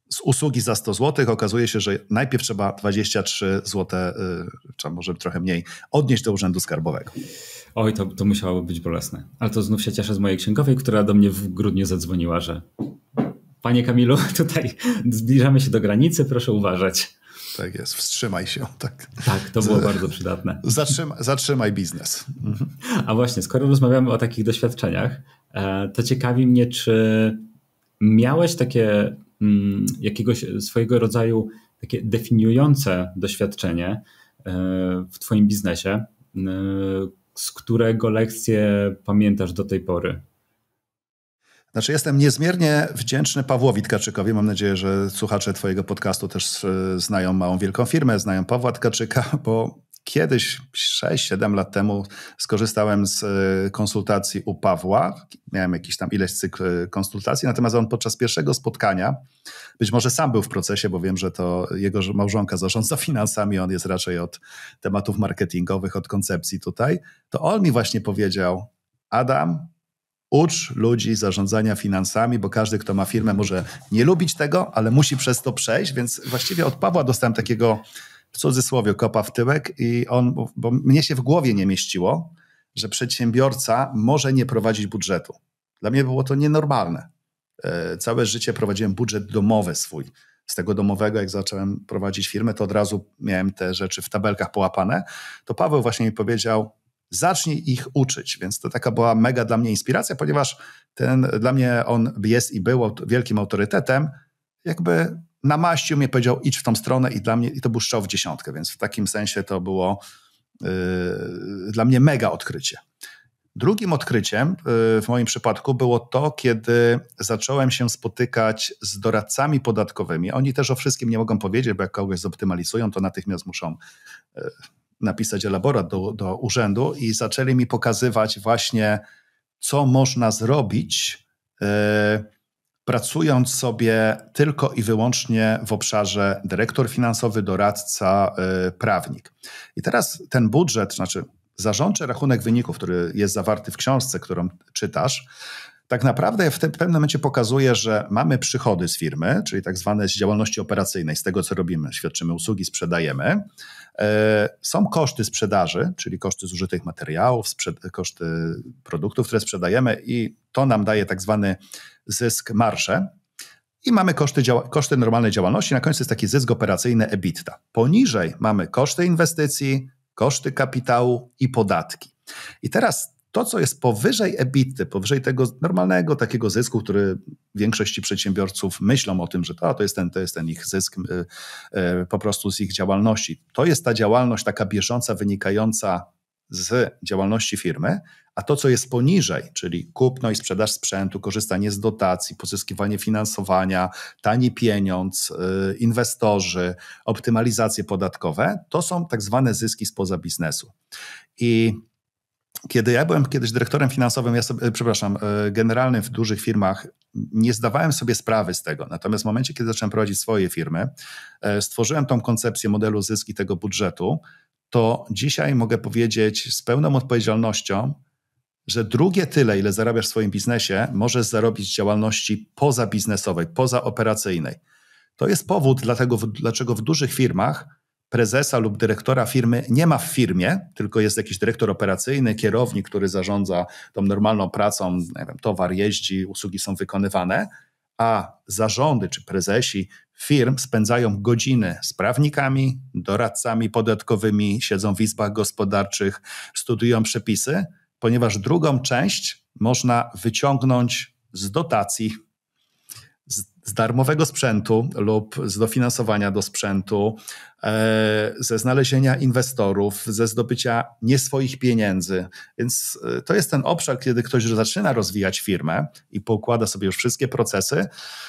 z usługi za 100 zł okazuje się, że najpierw trzeba 23 zł, e, czy może trochę mniej, odnieść do Urzędu Skarbowego. Oj, to, to musiało być bolesne. Ale to znów się cieszę z mojej księgowej, która do mnie w grudniu zadzwoniła, że panie Kamilu, tutaj zbliżamy się do granicy, proszę uważać. Tak jest, wstrzymaj się. Tak, tak to było bardzo przydatne. zatrzymaj biznes. Mhm. A właśnie, skoro rozmawiamy o takich doświadczeniach, e, to ciekawi mnie, czy miałeś takie mm, jakiegoś swojego rodzaju takie definiujące doświadczenie e, w Twoim biznesie, e, z którego lekcje pamiętasz do tej pory? Znaczy, jestem niezmiernie wdzięczny Pawłowi Tkaczykowi. Mam nadzieję, że słuchacze Twojego podcastu też e, znają małą wielką firmę, znają Pawła Tkaczyka, bo kiedyś, 6-7 lat temu, skorzystałem z e, konsultacji u Pawła. Miałem jakiś tam ileś cykl e, konsultacji, natomiast on podczas pierwszego spotkania, być może sam był w procesie, bo wiem, że to jego małżonka zarządza finansami, on jest raczej od tematów marketingowych, od koncepcji tutaj, to on mi właśnie powiedział, Adam, Ucz ludzi zarządzania finansami, bo każdy, kto ma firmę, może nie lubić tego, ale musi przez to przejść. Więc właściwie od Pawła dostałem takiego w cudzysłowie kopa w tyłek, i on, bo mnie się w głowie nie mieściło, że przedsiębiorca może nie prowadzić budżetu. Dla mnie było to nienormalne. E, całe życie prowadziłem budżet domowy swój. Z tego domowego, jak zacząłem prowadzić firmę, to od razu miałem te rzeczy w tabelkach połapane. To Paweł właśnie mi powiedział: zacznij ich uczyć. Więc to taka była mega dla mnie inspiracja, ponieważ ten, dla mnie on jest i był wielkim autorytetem, jakby namaścił mnie, powiedział idź w tą stronę i dla mnie, i to był strzał w dziesiątkę, więc w takim sensie to było yy, dla mnie mega odkrycie. Drugim odkryciem yy, w moim przypadku było to, kiedy zacząłem się spotykać z doradcami podatkowymi. Oni też o wszystkim nie mogą powiedzieć, bo jak kogoś zoptymalizują, to natychmiast muszą yy, napisać elaborat do, do urzędu i zaczęli mi pokazywać właśnie, co można zrobić, yy, pracując sobie tylko i wyłącznie w obszarze dyrektor finansowy, doradca, yy, prawnik. I teraz ten budżet, znaczy zarządczy rachunek wyników, który jest zawarty w książce, którą czytasz, tak naprawdę w, tym, w pewnym momencie pokazuje, że mamy przychody z firmy, czyli tak zwane z działalności operacyjnej, z tego co robimy, świadczymy usługi, sprzedajemy. E, są koszty sprzedaży, czyli koszty zużytych materiałów, koszty produktów, które sprzedajemy, i to nam daje tak zwany zysk marsze. I mamy koszty, koszty normalnej działalności. Na końcu jest taki zysk operacyjny EBITDA. Poniżej mamy koszty inwestycji, koszty kapitału i podatki. I teraz to, co jest powyżej EBITy, powyżej tego normalnego takiego zysku, który większości przedsiębiorców myślą o tym, że to, to, jest, ten, to jest ten ich zysk y, y, po prostu z ich działalności. To jest ta działalność taka bieżąca, wynikająca z działalności firmy, a to, co jest poniżej, czyli kupno i sprzedaż sprzętu, korzystanie z dotacji, pozyskiwanie finansowania, tani pieniądz, y, inwestorzy, optymalizacje podatkowe, to są tak zwane zyski spoza biznesu. I kiedy ja byłem kiedyś dyrektorem finansowym, ja sobie, e, przepraszam, e, generalnym w dużych firmach, nie zdawałem sobie sprawy z tego. Natomiast w momencie, kiedy zacząłem prowadzić swoje firmy, e, stworzyłem tą koncepcję modelu zyski tego budżetu, to dzisiaj mogę powiedzieć z pełną odpowiedzialnością, że drugie tyle, ile zarabiasz w swoim biznesie, możesz zarobić z działalności pozabiznesowej, pozaoperacyjnej. To jest powód, dlatego, dlaczego w dużych firmach prezesa lub dyrektora firmy nie ma w firmie, tylko jest jakiś dyrektor operacyjny, kierownik, który zarządza tą normalną pracą, wiem, towar jeździ, usługi są wykonywane, a zarządy czy prezesi firm spędzają godziny z prawnikami, doradcami podatkowymi, siedzą w izbach gospodarczych, studiują przepisy, ponieważ drugą część można wyciągnąć z dotacji z darmowego sprzętu lub z dofinansowania do sprzętu, e, ze znalezienia inwestorów, ze zdobycia nie swoich pieniędzy. Więc e, to jest ten obszar, kiedy ktoś zaczyna rozwijać firmę i poukłada sobie już wszystkie procesy,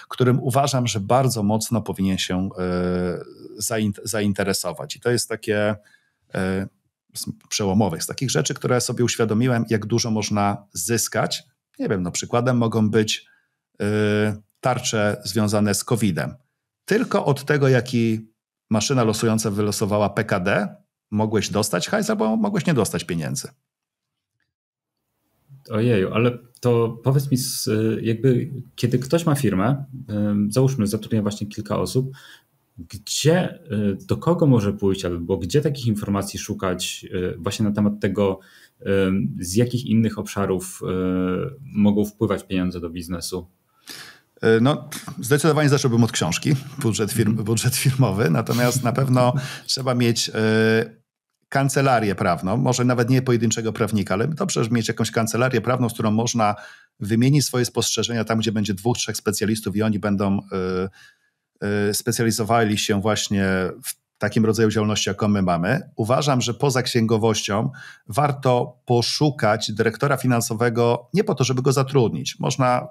którym uważam, że bardzo mocno powinien się e, zainteresować. I to jest takie przełomowych, z takich rzeczy, które sobie uświadomiłem, jak dużo można zyskać. Nie wiem, no przykładem mogą być tarcze związane z COVID-em. Tylko od tego, jaki maszyna losująca wylosowała PKD, mogłeś dostać hajs albo mogłeś nie dostać pieniędzy. Ojeju, ale to powiedz mi, jakby kiedy ktoś ma firmę, załóżmy, zatrudnia właśnie kilka osób, gdzie, e, do kogo może pójść, albo gdzie takich informacji szukać e, właśnie na temat tego, z jakich innych obszarów e, mogą wpływać pieniądze do biznesu? E, no, zdecydowanie zacząłbym od książki, budżet, firm, mhm. budżet firmowy, natomiast na pewno trzeba mieć e, kancelarię prawną, może nawet nie pojedynczego prawnika, ale dobrze żeby mieć jakąś kancelarię prawną, z którą można wymienić swoje spostrzeżenia tam, gdzie będzie dwóch, trzech specjalistów i oni będą e, specjalizowali się właśnie w takim rodzaju działalności, jaką my mamy. Uważam, że poza księgowością warto poszukać dyrektora finansowego nie po to, żeby go zatrudnić. Można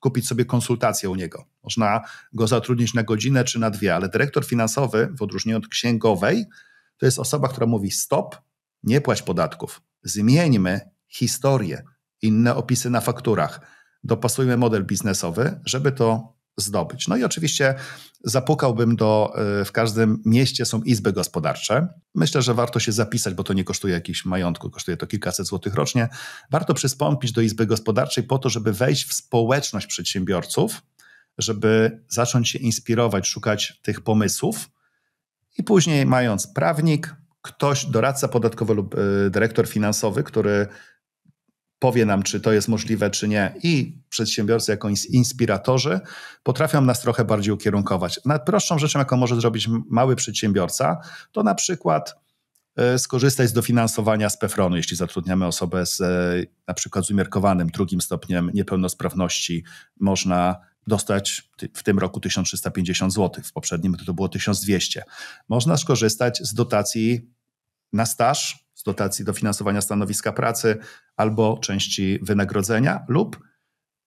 kupić sobie konsultację u niego. Można go zatrudnić na godzinę czy na dwie, ale dyrektor finansowy, w odróżnieniu od księgowej, to jest osoba, która mówi: stop, nie płać podatków, zmieńmy historię, inne opisy na fakturach, dopasujmy model biznesowy, żeby to zdobyć. No i oczywiście zapukałbym do, y, w każdym mieście są izby gospodarcze. Myślę, że warto się zapisać, bo to nie kosztuje jakichś majątku, kosztuje to kilkaset złotych rocznie. Warto przystąpić do izby gospodarczej po to, żeby wejść w społeczność przedsiębiorców, żeby zacząć się inspirować, szukać tych pomysłów i później mając prawnik, ktoś, doradca podatkowy lub y, dyrektor finansowy, który powie nam, czy to jest możliwe, czy nie. I przedsiębiorcy, jako inspiratorzy, potrafią nas trochę bardziej ukierunkować. Najprostszą rzeczą, jaką może zrobić mały przedsiębiorca, to na przykład e, skorzystać z dofinansowania z PEFRON-u, jeśli zatrudniamy osobę z e, na przykład z umiarkowanym drugim stopniem niepełnosprawności, można dostać w tym roku 1350 zł, w poprzednim to było 1200. Można skorzystać z dotacji na staż z dotacji do finansowania stanowiska pracy albo części wynagrodzenia lub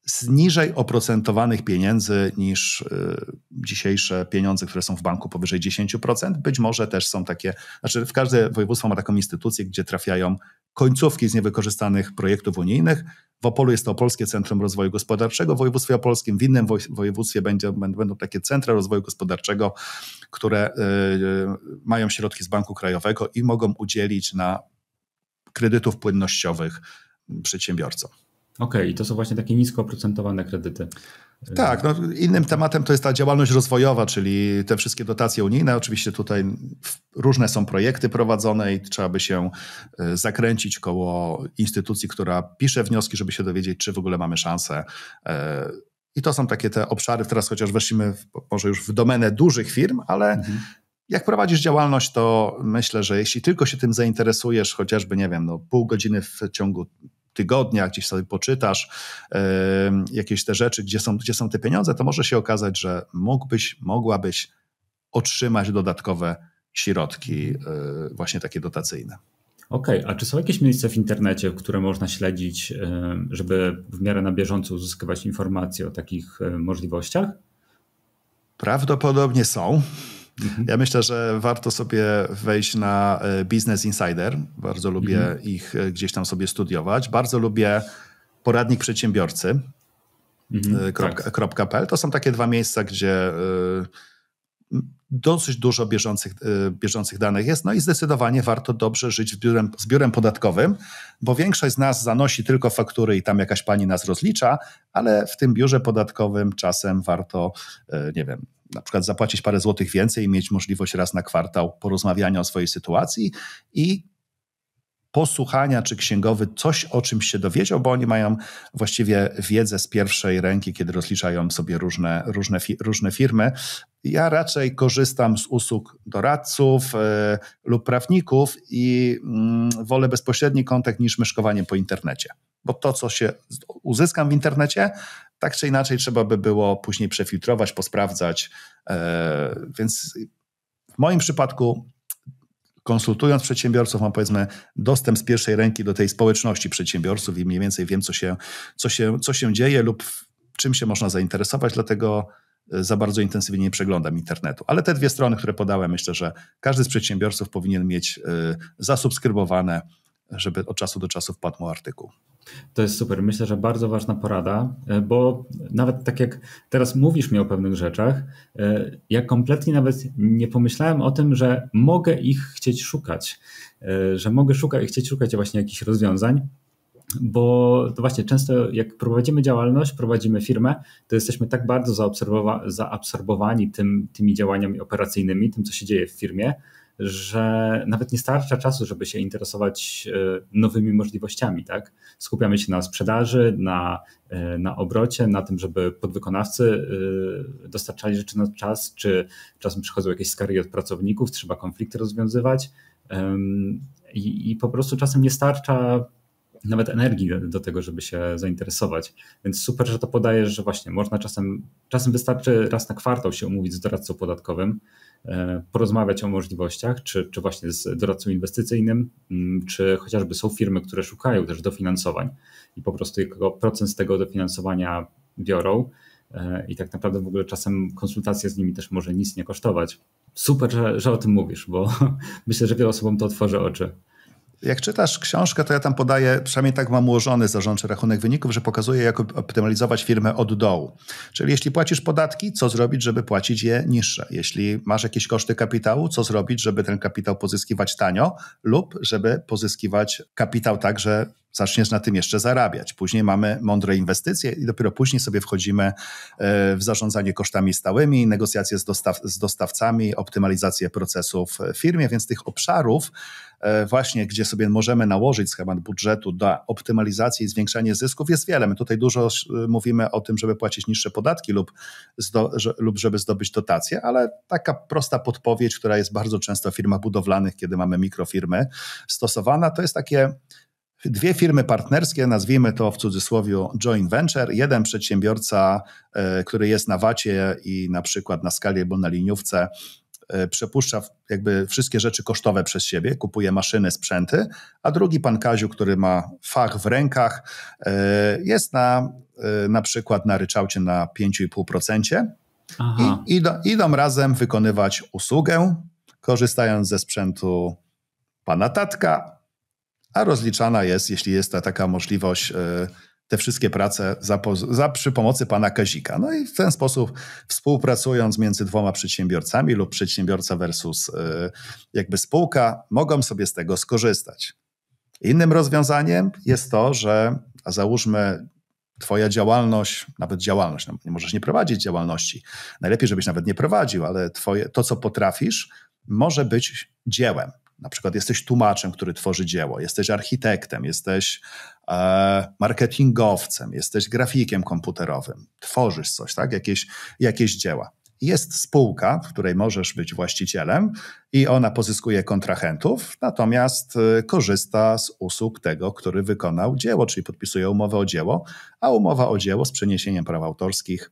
z niżej oprocentowanych pieniędzy niż y, dzisiejsze pieniądze, które są w banku powyżej 10%. Być może też są takie, znaczy w każde województwo ma taką instytucję, gdzie trafiają końcówki z niewykorzystanych projektów unijnych. W Opolu jest to Polskie Centrum Rozwoju Gospodarczego w województwie opolskim, w innym województwie będzie, będą takie centra rozwoju gospodarczego, które y, y, mają środki z Banku Krajowego i mogą udzielić na kredytów płynnościowych przedsiębiorcom. Okej, okay, to są właśnie takie nisko oprocentowane kredyty. Tak, no, innym tematem to jest ta działalność rozwojowa, czyli te wszystkie dotacje unijne. Oczywiście tutaj różne są projekty prowadzone i trzeba by się e, zakręcić koło instytucji, która pisze wnioski, żeby się dowiedzieć, czy w ogóle mamy szansę. E, I to są takie te obszary, teraz chociaż weszliśmy w, może już w domenę dużych firm, ale mhm. jak prowadzisz działalność, to myślę, że jeśli tylko się tym zainteresujesz, chociażby, nie wiem, no, pół godziny w ciągu tygodnia, gdzieś sobie poczytasz yy, jakieś te rzeczy, gdzie są, gdzie są te pieniądze, to może się okazać, że mógłbyś, mogłabyś otrzymać dodatkowe środki yy, właśnie takie dotacyjne. Okej, okay. a czy są jakieś miejsca w internecie, które można śledzić, yy, żeby w miarę na bieżąco uzyskiwać informacje o takich e, możliwościach? Prawdopodobnie są. Mhm. Ja myślę, że warto sobie wejść na e, Business Insider. Bardzo lubię mhm. ich e, gdzieś tam sobie studiować. Bardzo lubię poradnik przedsiębiorcy. Mhm, e, tak. kropka, .pl. To są takie dwa miejsca, gdzie dosyć dużo bieżących, bieżących danych jest. No i zdecydowanie warto dobrze żyć z biurem, z biurem podatkowym, bo większość z nas zanosi tylko faktury i tam jakaś pani nas rozlicza, ale w tym biurze podatkowym czasem warto, nie wiem, na przykład zapłacić parę złotych więcej i mieć możliwość raz na kwartał porozmawiania o swojej sytuacji i posłuchania, czy księgowy coś o czymś się dowiedział, bo oni mają właściwie wiedzę z pierwszej ręki, kiedy rozliczają sobie różne, różne, różne firmy. Ja raczej korzystam z usług doradców y, lub prawników i y, wolę bezpośredni kontakt niż myszkowanie po internecie. Bo to, co się uzyskam w internecie, tak czy inaczej trzeba by było później przefiltrować, posprawdzać. E, więc w moim przypadku, konsultując przedsiębiorców, mam powiedzmy dostęp z pierwszej ręki do tej społeczności przedsiębiorców i mniej więcej wiem, co się, co się, co się dzieje lub czym się można zainteresować, dlatego e, za bardzo intensywnie nie przeglądam internetu. Ale te dwie strony, które podałem, myślę, że każdy z przedsiębiorców powinien mieć e, zasubskrybowane żeby od czasu do czasu wpadł mu artykuł. To jest super. Myślę, że bardzo ważna porada, e, bo nawet tak jak teraz mówisz mi o pewnych rzeczach, e, ja kompletnie nawet nie pomyślałem o tym, że mogę ich chcieć szukać, e, że mogę szukać, chcieć szukać właśnie jakichś rozwiązań, bo to właśnie często jak prowadzimy działalność, prowadzimy firmę, to jesteśmy tak bardzo zaabsorbowani tym, tymi działaniami operacyjnymi, tym co się dzieje w firmie, że nawet nie starcza czasu, żeby się interesować e, nowymi możliwościami. Tak? Skupiamy się na sprzedaży, na, e, na obrocie, na tym, żeby podwykonawcy e, dostarczali rzeczy na czas, czy czasem przychodzą jakieś skargi od pracowników, trzeba konflikty rozwiązywać. I, i po prostu czasem nie starcza nawet energii do, tego, żeby się zainteresować. Więc super, że to podajesz, że właśnie można czasem, czasem wystarczy raz na kwartał się umówić z doradcą podatkowym, e, porozmawiać o możliwościach, czy, czy właśnie z doradcą inwestycyjnym, mm, czy chociażby są firmy, które szukają też dofinansowań i po prostu procent z tego dofinansowania biorą e, i tak naprawdę w ogóle czasem konsultacja z nimi też może nic nie kosztować. Super, że, że o tym mówisz, bo myślę, że wielu osobom to otworzy oczy. Jak czytasz książkę, to ja tam podaję, przynajmniej tak mam ułożony zarządczy rachunek wyników, że pokazuję, jak optymalizować firmę od dołu. Czyli jeśli płacisz podatki, co zrobić, żeby płacić je niższe? Jeśli masz jakieś koszty kapitału, co zrobić, żeby ten kapitał pozyskiwać tanio lub żeby pozyskiwać kapitał tak, że zaczniesz na tym jeszcze zarabiać. Później mamy mądre inwestycje i dopiero później sobie wchodzimy e, w zarządzanie kosztami stałymi, negocjacje z, dostaw, z dostawcami, optymalizację procesów w firmie, więc tych obszarów e, właśnie, gdzie sobie możemy nałożyć schemat budżetu do optymalizacji i zwiększania zysków jest wiele. My tutaj dużo e, mówimy o tym, żeby płacić niższe podatki lub, zdo, lub żeby zdobyć dotacje, ale taka prosta podpowiedź, która jest bardzo często w firmach budowlanych, kiedy mamy mikrofirmy stosowana, to jest takie dwie firmy partnerskie, nazwijmy to w cudzysłowie joint venture. Jeden przedsiębiorca, e, który jest na wacie i na przykład na skali albo na liniówce, e, przepuszcza jakby wszystkie rzeczy kosztowe przez siebie, kupuje maszyny, sprzęty, a drugi pan Kaziu, który ma fach w rękach, e, jest na, na przykład na ryczałcie na 5,5% i idą, idą razem wykonywać usługę, korzystając ze sprzętu pana tatka, a rozliczana jest, jeśli jest ta taka możliwość, e, te wszystkie prace za, za, przy pomocy pana Kazika. No i w ten sposób współpracując między dwoma przedsiębiorcami lub przedsiębiorca versus e, jakby spółka, mogą sobie z tego skorzystać. Innym rozwiązaniem jest to, że załóżmy Twoja działalność, nawet działalność, no, nie możesz nie prowadzić działalności. Najlepiej, żebyś nawet nie prowadził, ale twoje, to, co potrafisz, może być dziełem. Na przykład jesteś tłumaczem, który tworzy dzieło, jesteś architektem, jesteś e, marketingowcem, jesteś grafikiem komputerowym, tworzysz coś, tak? Jakieś, jakieś dzieła. Jest spółka, w której możesz być właścicielem i ona pozyskuje kontrahentów, natomiast e, korzysta z usług tego, który wykonał dzieło, czyli podpisuje umowę o dzieło, a umowa o dzieło z przeniesieniem praw autorskich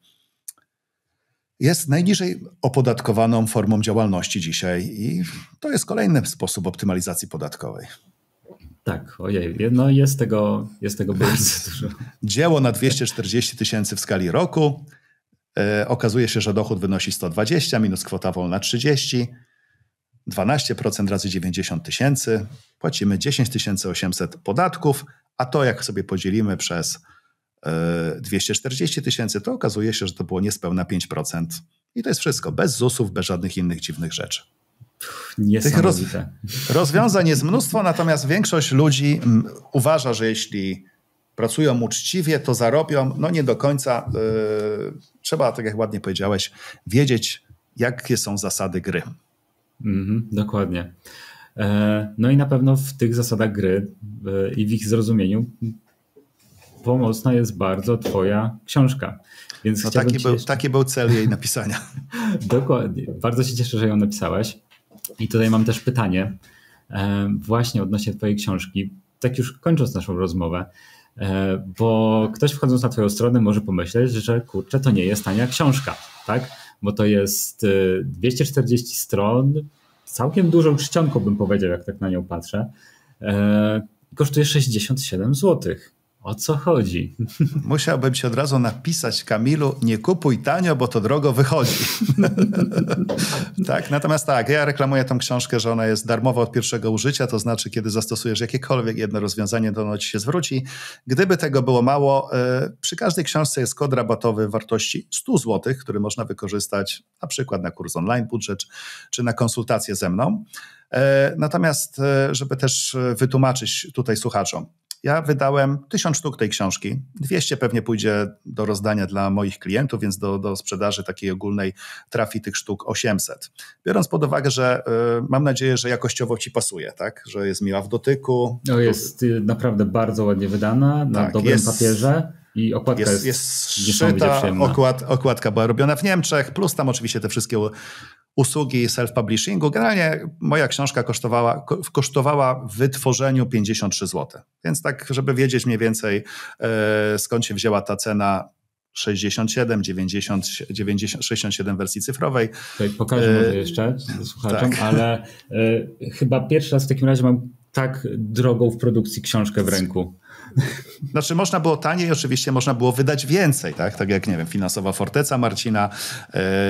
jest najniżej opodatkowaną formą działalności dzisiaj i to jest kolejny sposób optymalizacji podatkowej. Tak, ojej, no jest tego, jest tego bardzo dużo. Dzieło na 240 tysięcy w skali roku. E, okazuje się, że dochód wynosi 120 minus kwota wolna 30. 12% razy 90 tysięcy. Płacimy 10 800 podatków, a to jak sobie podzielimy przez 240 e, tysięcy, to okazuje się, że to było niespełna 5%. I to jest wszystko, bez ZUS-ów, bez żadnych innych dziwnych rzeczy. Tych roz, rozwiązań jest mnóstwo, natomiast większość ludzi uważa, że jeśli pracują uczciwie, to zarobią. No nie do końca. E, trzeba, tak jak ładnie powiedziałeś, wiedzieć, jakie są zasady gry. Mm -hmm, dokładnie. E, no i na pewno w tych zasadach gry i w ich zrozumieniu pomocna jest bardzo Twoja książka. Więc no taki, był, jeszcze... taki był cel jej napisania. Dokładnie. Bardzo się cieszę, że ją napisałeś. I tutaj mam też pytanie, e, właśnie odnośnie Twojej książki. Tak już kończąc naszą rozmowę, e, bo ktoś wchodząc na Twoją stronę może pomyśleć, że kurczę, to nie jest tania książka, tak? Bo to jest 240 e, stron, całkiem dużą czcionką bym powiedział, jak tak na nią patrzę. Kosztuje 67 złotych o co chodzi? Musiałbym się od razu napisać, Kamilu, nie kupuj tanio, bo to drogo wychodzi. tak, natomiast tak, ja reklamuję tą książkę, że ona jest darmowa od pierwszego użycia, to znaczy, kiedy zastosujesz jakiekolwiek jedno rozwiązanie, to ono ci się zwróci. Gdyby tego było mało, e, przy każdej książce jest kod rabatowy w wartości 100 zł, który można wykorzystać na przykład na kurs online, budżet, czy na konsultację ze mną. E, natomiast, e, żeby też wytłumaczyć tutaj słuchaczom, ja wydałem 1000 sztuk tej książki. 200 pewnie pójdzie do rozdania dla moich klientów, więc do, do sprzedaży takiej ogólnej trafi tych sztuk 800. Biorąc pod uwagę, że y, mam nadzieję, że jakościowo ci pasuje, tak? Że jest miła w dotyku. No jest y, naprawdę bardzo ładnie wydana, na tak, dobrym jest... papierze. I okładka jest, jest, jest szyta, okład, okładka była robiona w Niemczech, plus tam oczywiście te wszystkie usługi self-publishingu. Generalnie moja książka kosztowała, kosztowała w wytworzeniu 53 zł. Więc tak, żeby wiedzieć mniej więcej e, skąd się wzięła ta cena 67, 90, 90 67 wersji cyfrowej. Tutaj pokażę może jeszcze słuchaczom, tak. ale e, chyba pierwszy raz w takim razie mam tak drogą w produkcji książkę w ręku. Znaczy, można było taniej, oczywiście można było wydać więcej, tak? Tak jak, nie wiem, finansowa forteca Marcina,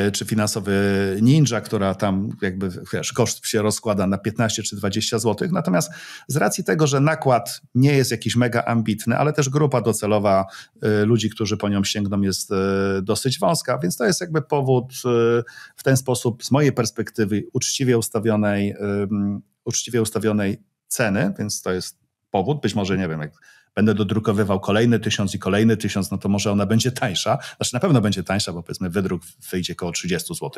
yy, czy finansowy ninja, która tam jakby, wiesz, koszt się rozkłada na 15 czy 20 zł. Natomiast z racji tego, że nakład nie jest jakiś mega ambitny, ale też grupa docelowa yy, ludzi, którzy po nią sięgną, jest yy, dosyć wąska, więc to jest jakby powód w ten sposób, z mojej perspektywy, uczciwie ustawionej, uczciwie ustawionej ceny, więc to jest powód, być może, nie wiem, jak będę dodrukowywał kolejny tysiąc i kolejny tysiąc, no to może ona będzie tańsza. Znaczy na pewno będzie tańsza, bo powiedzmy wydruk wyjdzie około 30 zł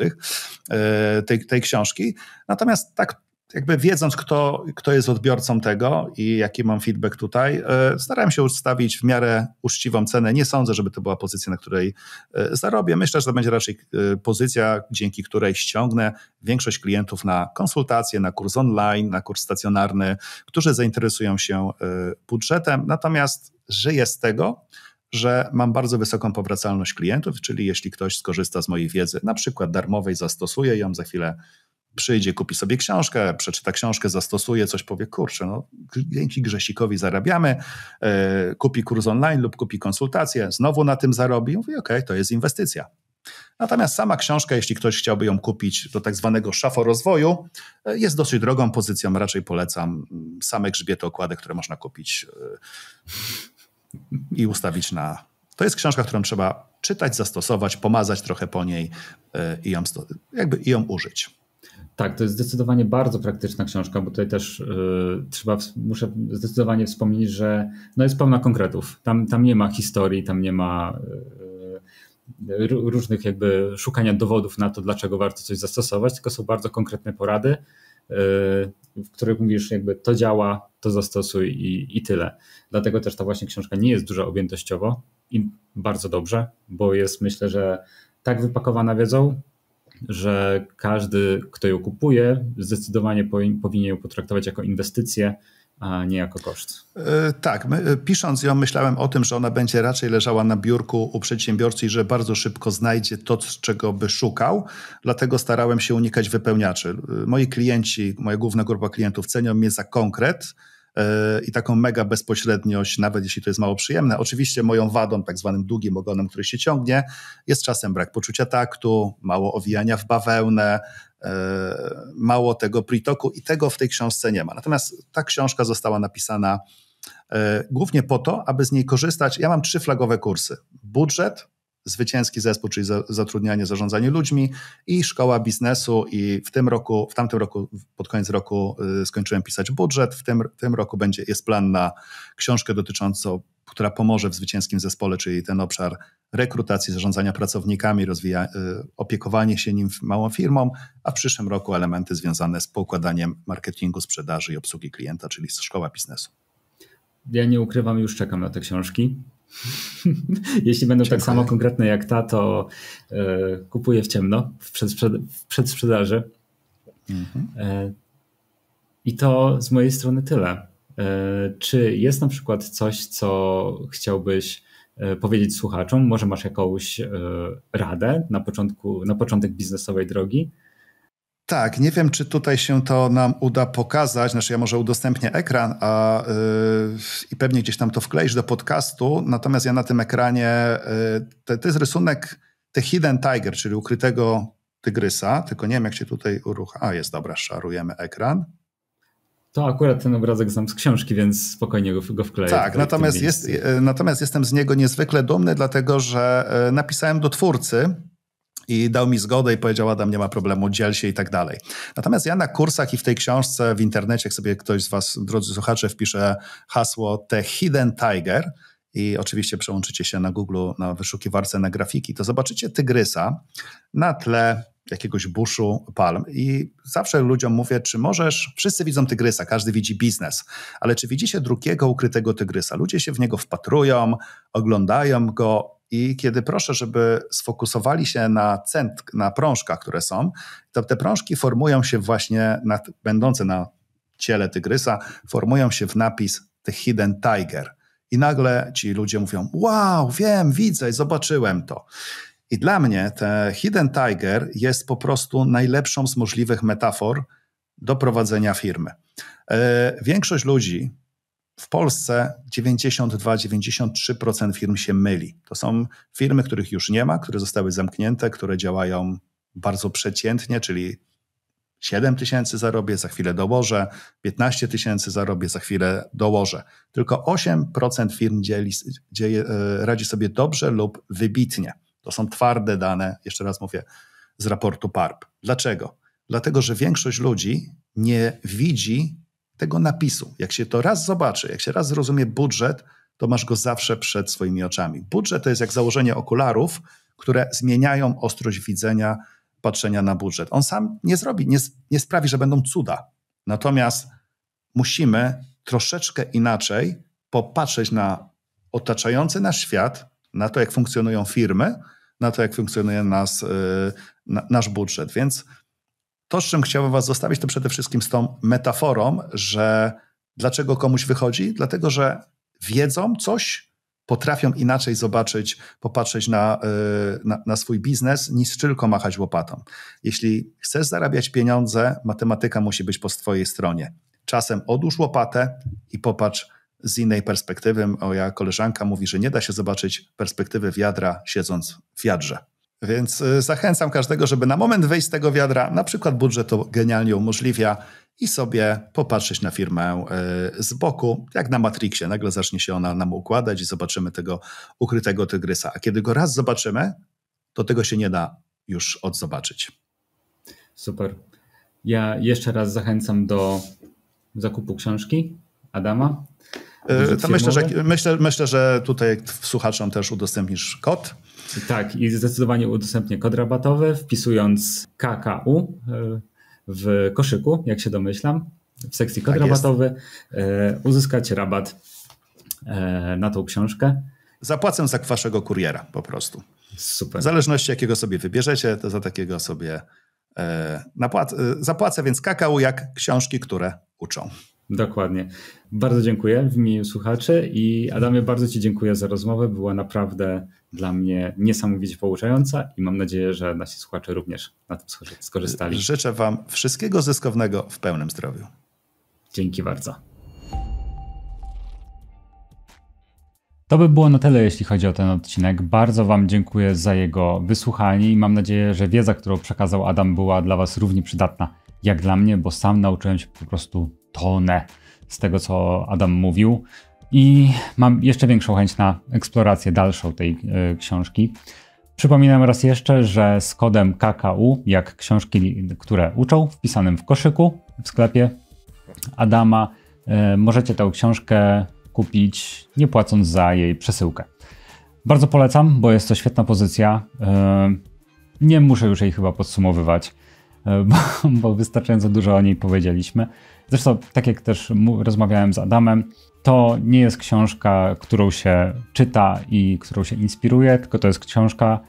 e, tej, tej książki. Natomiast tak jakby wiedząc, kto, kto jest odbiorcą tego i jaki mam feedback tutaj, e, starałem się ustawić w miarę uczciwą cenę. Nie sądzę, żeby to była pozycja, na której e, zarobię. Myślę, że to będzie raczej e, pozycja, dzięki której ściągnę większość klientów na konsultacje, na kurs online, na kurs stacjonarny, którzy zainteresują się budżetem. Natomiast żyję z tego, że mam bardzo wysoką powracalność klientów, czyli jeśli ktoś skorzysta z mojej wiedzy, na przykład darmowej, zastosuje ją, za chwilę przyjdzie, kupi sobie książkę, przeczyta książkę, zastosuje coś, powie, kurczę, no, dzięki Grzesikowi zarabiamy, yy, kupi kurs online lub kupi konsultację, znowu na tym zarobi, mówi, okej, okay, to jest inwestycja. Natomiast sama książka, jeśli ktoś chciałby ją kupić do tak zwanego szaforozwoju, yy, e, jest dosyć drogą pozycją, raczej polecam mm, same grzbiety okłady, które można kupić yy, i ustawić na... To jest książka, którą trzeba czytać, zastosować, pomazać trochę po niej i ją, jakby, i ją użyć. Tak, to jest zdecydowanie bardzo praktyczna książka, bo tutaj też y, trzeba, muszę zdecydowanie wspomnieć, że no jest pełna konkretów. Tam, tam nie ma historii, tam nie ma y, y, różnych jakby szukania dowodów na to, dlaczego warto coś zastosować, tylko są bardzo konkretne porady, w których mówisz jakby to działa, to zastosuj i, i tyle. Dlatego też ta właśnie książka nie jest duża objętościowo i bardzo dobrze, bo jest myślę, że tak wypakowana wiedzą, że każdy, kto ją kupuje, zdecydowanie powinien ją potraktować jako inwestycję, a nie jako koszt. E, tak, my, e, pisząc ją myślałem o tym, że ona będzie raczej leżała na biurku u przedsiębiorcy i że bardzo szybko znajdzie to, czego by szukał, dlatego starałem się unikać wypełniaczy. E, moi klienci, moja główna grupa klientów cenią mnie za konkret, E, i taką mega bezpośredniość, nawet jeśli to jest mało przyjemne. Oczywiście moją wadą, tak zwanym długim ogonem, który się ciągnie, jest czasem brak poczucia taktu, mało owijania w bawełnę, e, mało tego pritoku i tego w tej książce nie ma. Natomiast ta książka została napisana e, głównie po to, aby z niej korzystać. Ja mam trzy flagowe kursy. Budżet, zwycięski zespół, czyli zatrudnianie, zarządzanie ludźmi i szkoła biznesu i w tym roku, w tamtym roku, pod koniec roku y, skończyłem pisać budżet, w tym, w tym roku będzie, jest plan na książkę dotyczącą, która pomoże w zwycięskim zespole, czyli ten obszar rekrutacji, zarządzania pracownikami, rozwija, y, opiekowanie się nim małą firmą, a w przyszłym roku elementy związane z pokładaniem marketingu, sprzedaży i obsługi klienta, czyli szkoła biznesu. Ja nie ukrywam, już czekam na te książki. Jeśli będą tak Dziękuję. tak samo konkretne jak ta, to e, kupuję w ciemno, w, przedsprzeda- w przedsprzedaży. Mhm. E, I to z mojej strony tyle. E, czy jest na przykład coś, co chciałbyś powiedzieć słuchaczom? Może masz jakąś radę na, początku, na początek biznesowej drogi? Tak, nie wiem, czy tutaj się to nam uda pokazać. Znaczy, ja może udostępnię ekran a, yy, i pewnie gdzieś tam to wkleisz do podcastu. Natomiast ja na tym ekranie yy, to, jest rysunek The Hidden Tiger, czyli ukrytego tygrysa. Tylko nie wiem, jak się tutaj urucha. A jest dobra, szarujemy ekran. To akurat ten obrazek znam z książki, więc spokojnie go, go wkleję. Tak, natomiast, jest, y, natomiast jestem z niego niezwykle dumny, dlatego że y, napisałem do twórcy i dał mi zgodę i powiedział, Adam, nie ma problemu, dziel się i tak dalej. Natomiast ja na kursach i w tej książce, w internecie, jak sobie ktoś z was, drodzy słuchacze, wpisze hasło The Hidden Tiger i oczywiście przełączycie się na Google, na wyszukiwarce, na grafiki, to zobaczycie tygrysa na tle jakiegoś buszu palm. I zawsze ludziom mówię, czy możesz, wszyscy widzą tygrysa, każdy widzi biznes, ale czy widzicie drugiego ukrytego tygrysa? Ludzie się w niego wpatrują, oglądają go, i kiedy proszę, żeby sfokusowali się na cent, na prążkach, które są, to te prążki formują się właśnie, będące na ciele tygrysa, formują się w napis The Hidden Tiger. I nagle ci ludzie mówią: Wow, wiem, widzę i zobaczyłem to. I dla mnie ten Hidden Tiger jest po prostu najlepszą z możliwych metafor do prowadzenia firmy. Yy, większość ludzi, w Polsce 92-93% firm się myli. To są firmy, których już nie ma, które zostały zamknięte, które działają bardzo przeciętnie, czyli 7 tysięcy zarobię, za chwilę dołożę, 15 tysięcy zarobię, za chwilę dołożę. Tylko 8% firm dzieli, dzieje, e, radzi sobie dobrze lub wybitnie. To są twarde dane, jeszcze raz mówię, z raportu PARP. Dlaczego? Dlatego, że większość ludzi nie widzi tego napisu. Jak się to raz zobaczy, jak się raz zrozumie budżet, to masz go zawsze przed swoimi oczami. Budżet to jest jak założenie okularów, które zmieniają ostrość widzenia, patrzenia na budżet. On sam nie zrobi, nie, nie sprawi, że będą cuda. Natomiast musimy troszeczkę inaczej popatrzeć na otaczający nasz świat, na to, jak funkcjonują firmy, na to, jak funkcjonuje nas, y, na, nasz budżet. Więc to, z czym chciałbym Was zostawić, to przede wszystkim z tą metaforą, że dlaczego komuś wychodzi? Dlatego, że wiedzą coś, potrafią inaczej zobaczyć, popatrzeć na, y, na, na, swój biznes, niż tylko machać łopatą. Jeśli chcesz zarabiać pieniądze, matematyka musi być po swojej stronie. Czasem odłóż łopatę i popatrz z innej perspektywy. Moja koleżanka mówi, że nie da się zobaczyć perspektywy wiadra siedząc w wiadrze. Więc y, zachęcam każdego, żeby na moment wejść z tego wiadra, na przykład budżet to genialnie umożliwia i sobie popatrzeć na firmę y, z boku, jak na Matrixie. Nagle zacznie się ona nam układać i zobaczymy tego ukrytego tygrysa. A kiedy go raz zobaczymy, to tego się nie da już odzobaczyć. Super. Ja jeszcze raz zachęcam do zakupu książki Adama. Y, to myślę, że, myślę, myślę, że tutaj słuchaczom też udostępnisz kod tak, i zdecydowanie udostępnię kod rabatowy, wpisując KKU e, w koszyku, jak się domyślam, w sekcji kod tak rabatowy, jest. uzyskać rabat e, na tą książkę. Zapłacę za waszego kuriera po prostu. Super. W zależności jakiego sobie wybierzecie, to za takiego sobie e, zapłacę więc kakao jak książki, które uczą. Dokładnie. Bardzo dziękuję w imieniu słuchaczy i Adamie, bardzo Ci dziękuję za rozmowę. Była naprawdę dla mnie niesamowicie pouczająca i mam nadzieję, że nasi słuchacze również na tym skorzystali. Życzę Wam wszystkiego zyskownego w pełnym zdrowiu. Dzięki bardzo. To by było na tyle, jeśli chodzi o ten odcinek. Bardzo Wam dziękuję za jego wysłuchanie i mam nadzieję, że wiedza, którą przekazał Adam, była dla Was równie przydatna jak dla mnie, bo sam nauczyłem się po prostu tonę z tego, co Adam mówił. I mam jeszcze większą chęć na eksplorację dalszą tej y, książki. Przypominam raz jeszcze, że z kodem KKU, jak książki, które uczą, wpisanym w koszyku w sklepie Adama, y, możecie tę książkę kupić, nie płacąc za jej przesyłkę. Bardzo polecam, bo jest to świetna pozycja. Y, nie muszę już jej chyba podsumowywać, bo, bo wystarczająco dużo o niej powiedzieliśmy. Zresztą, tak jak też rozmawiałem z Adamem, to nie jest książka, którą się czyta i którą się inspiruje, tylko to jest książka,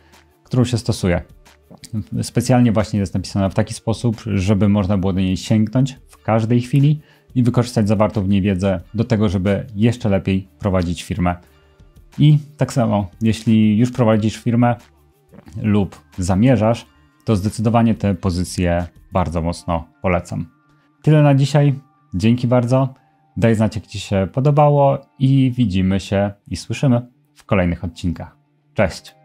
którą się stosuje. Specjalnie właśnie jest napisana w taki sposób, żeby można było do niej sięgnąć w każdej chwili i wykorzystać zawartą w niej wiedzę do tego, żeby jeszcze lepiej prowadzić firmę. I tak samo, jeśli już prowadzisz firmę lub zamierzasz, to zdecydowanie te pozycje bardzo mocno polecam. Tyle na dzisiaj. Dzięki bardzo. Daj znać, jak Ci się podobało i widzimy się i słyszymy w kolejnych odcinkach. Cześć!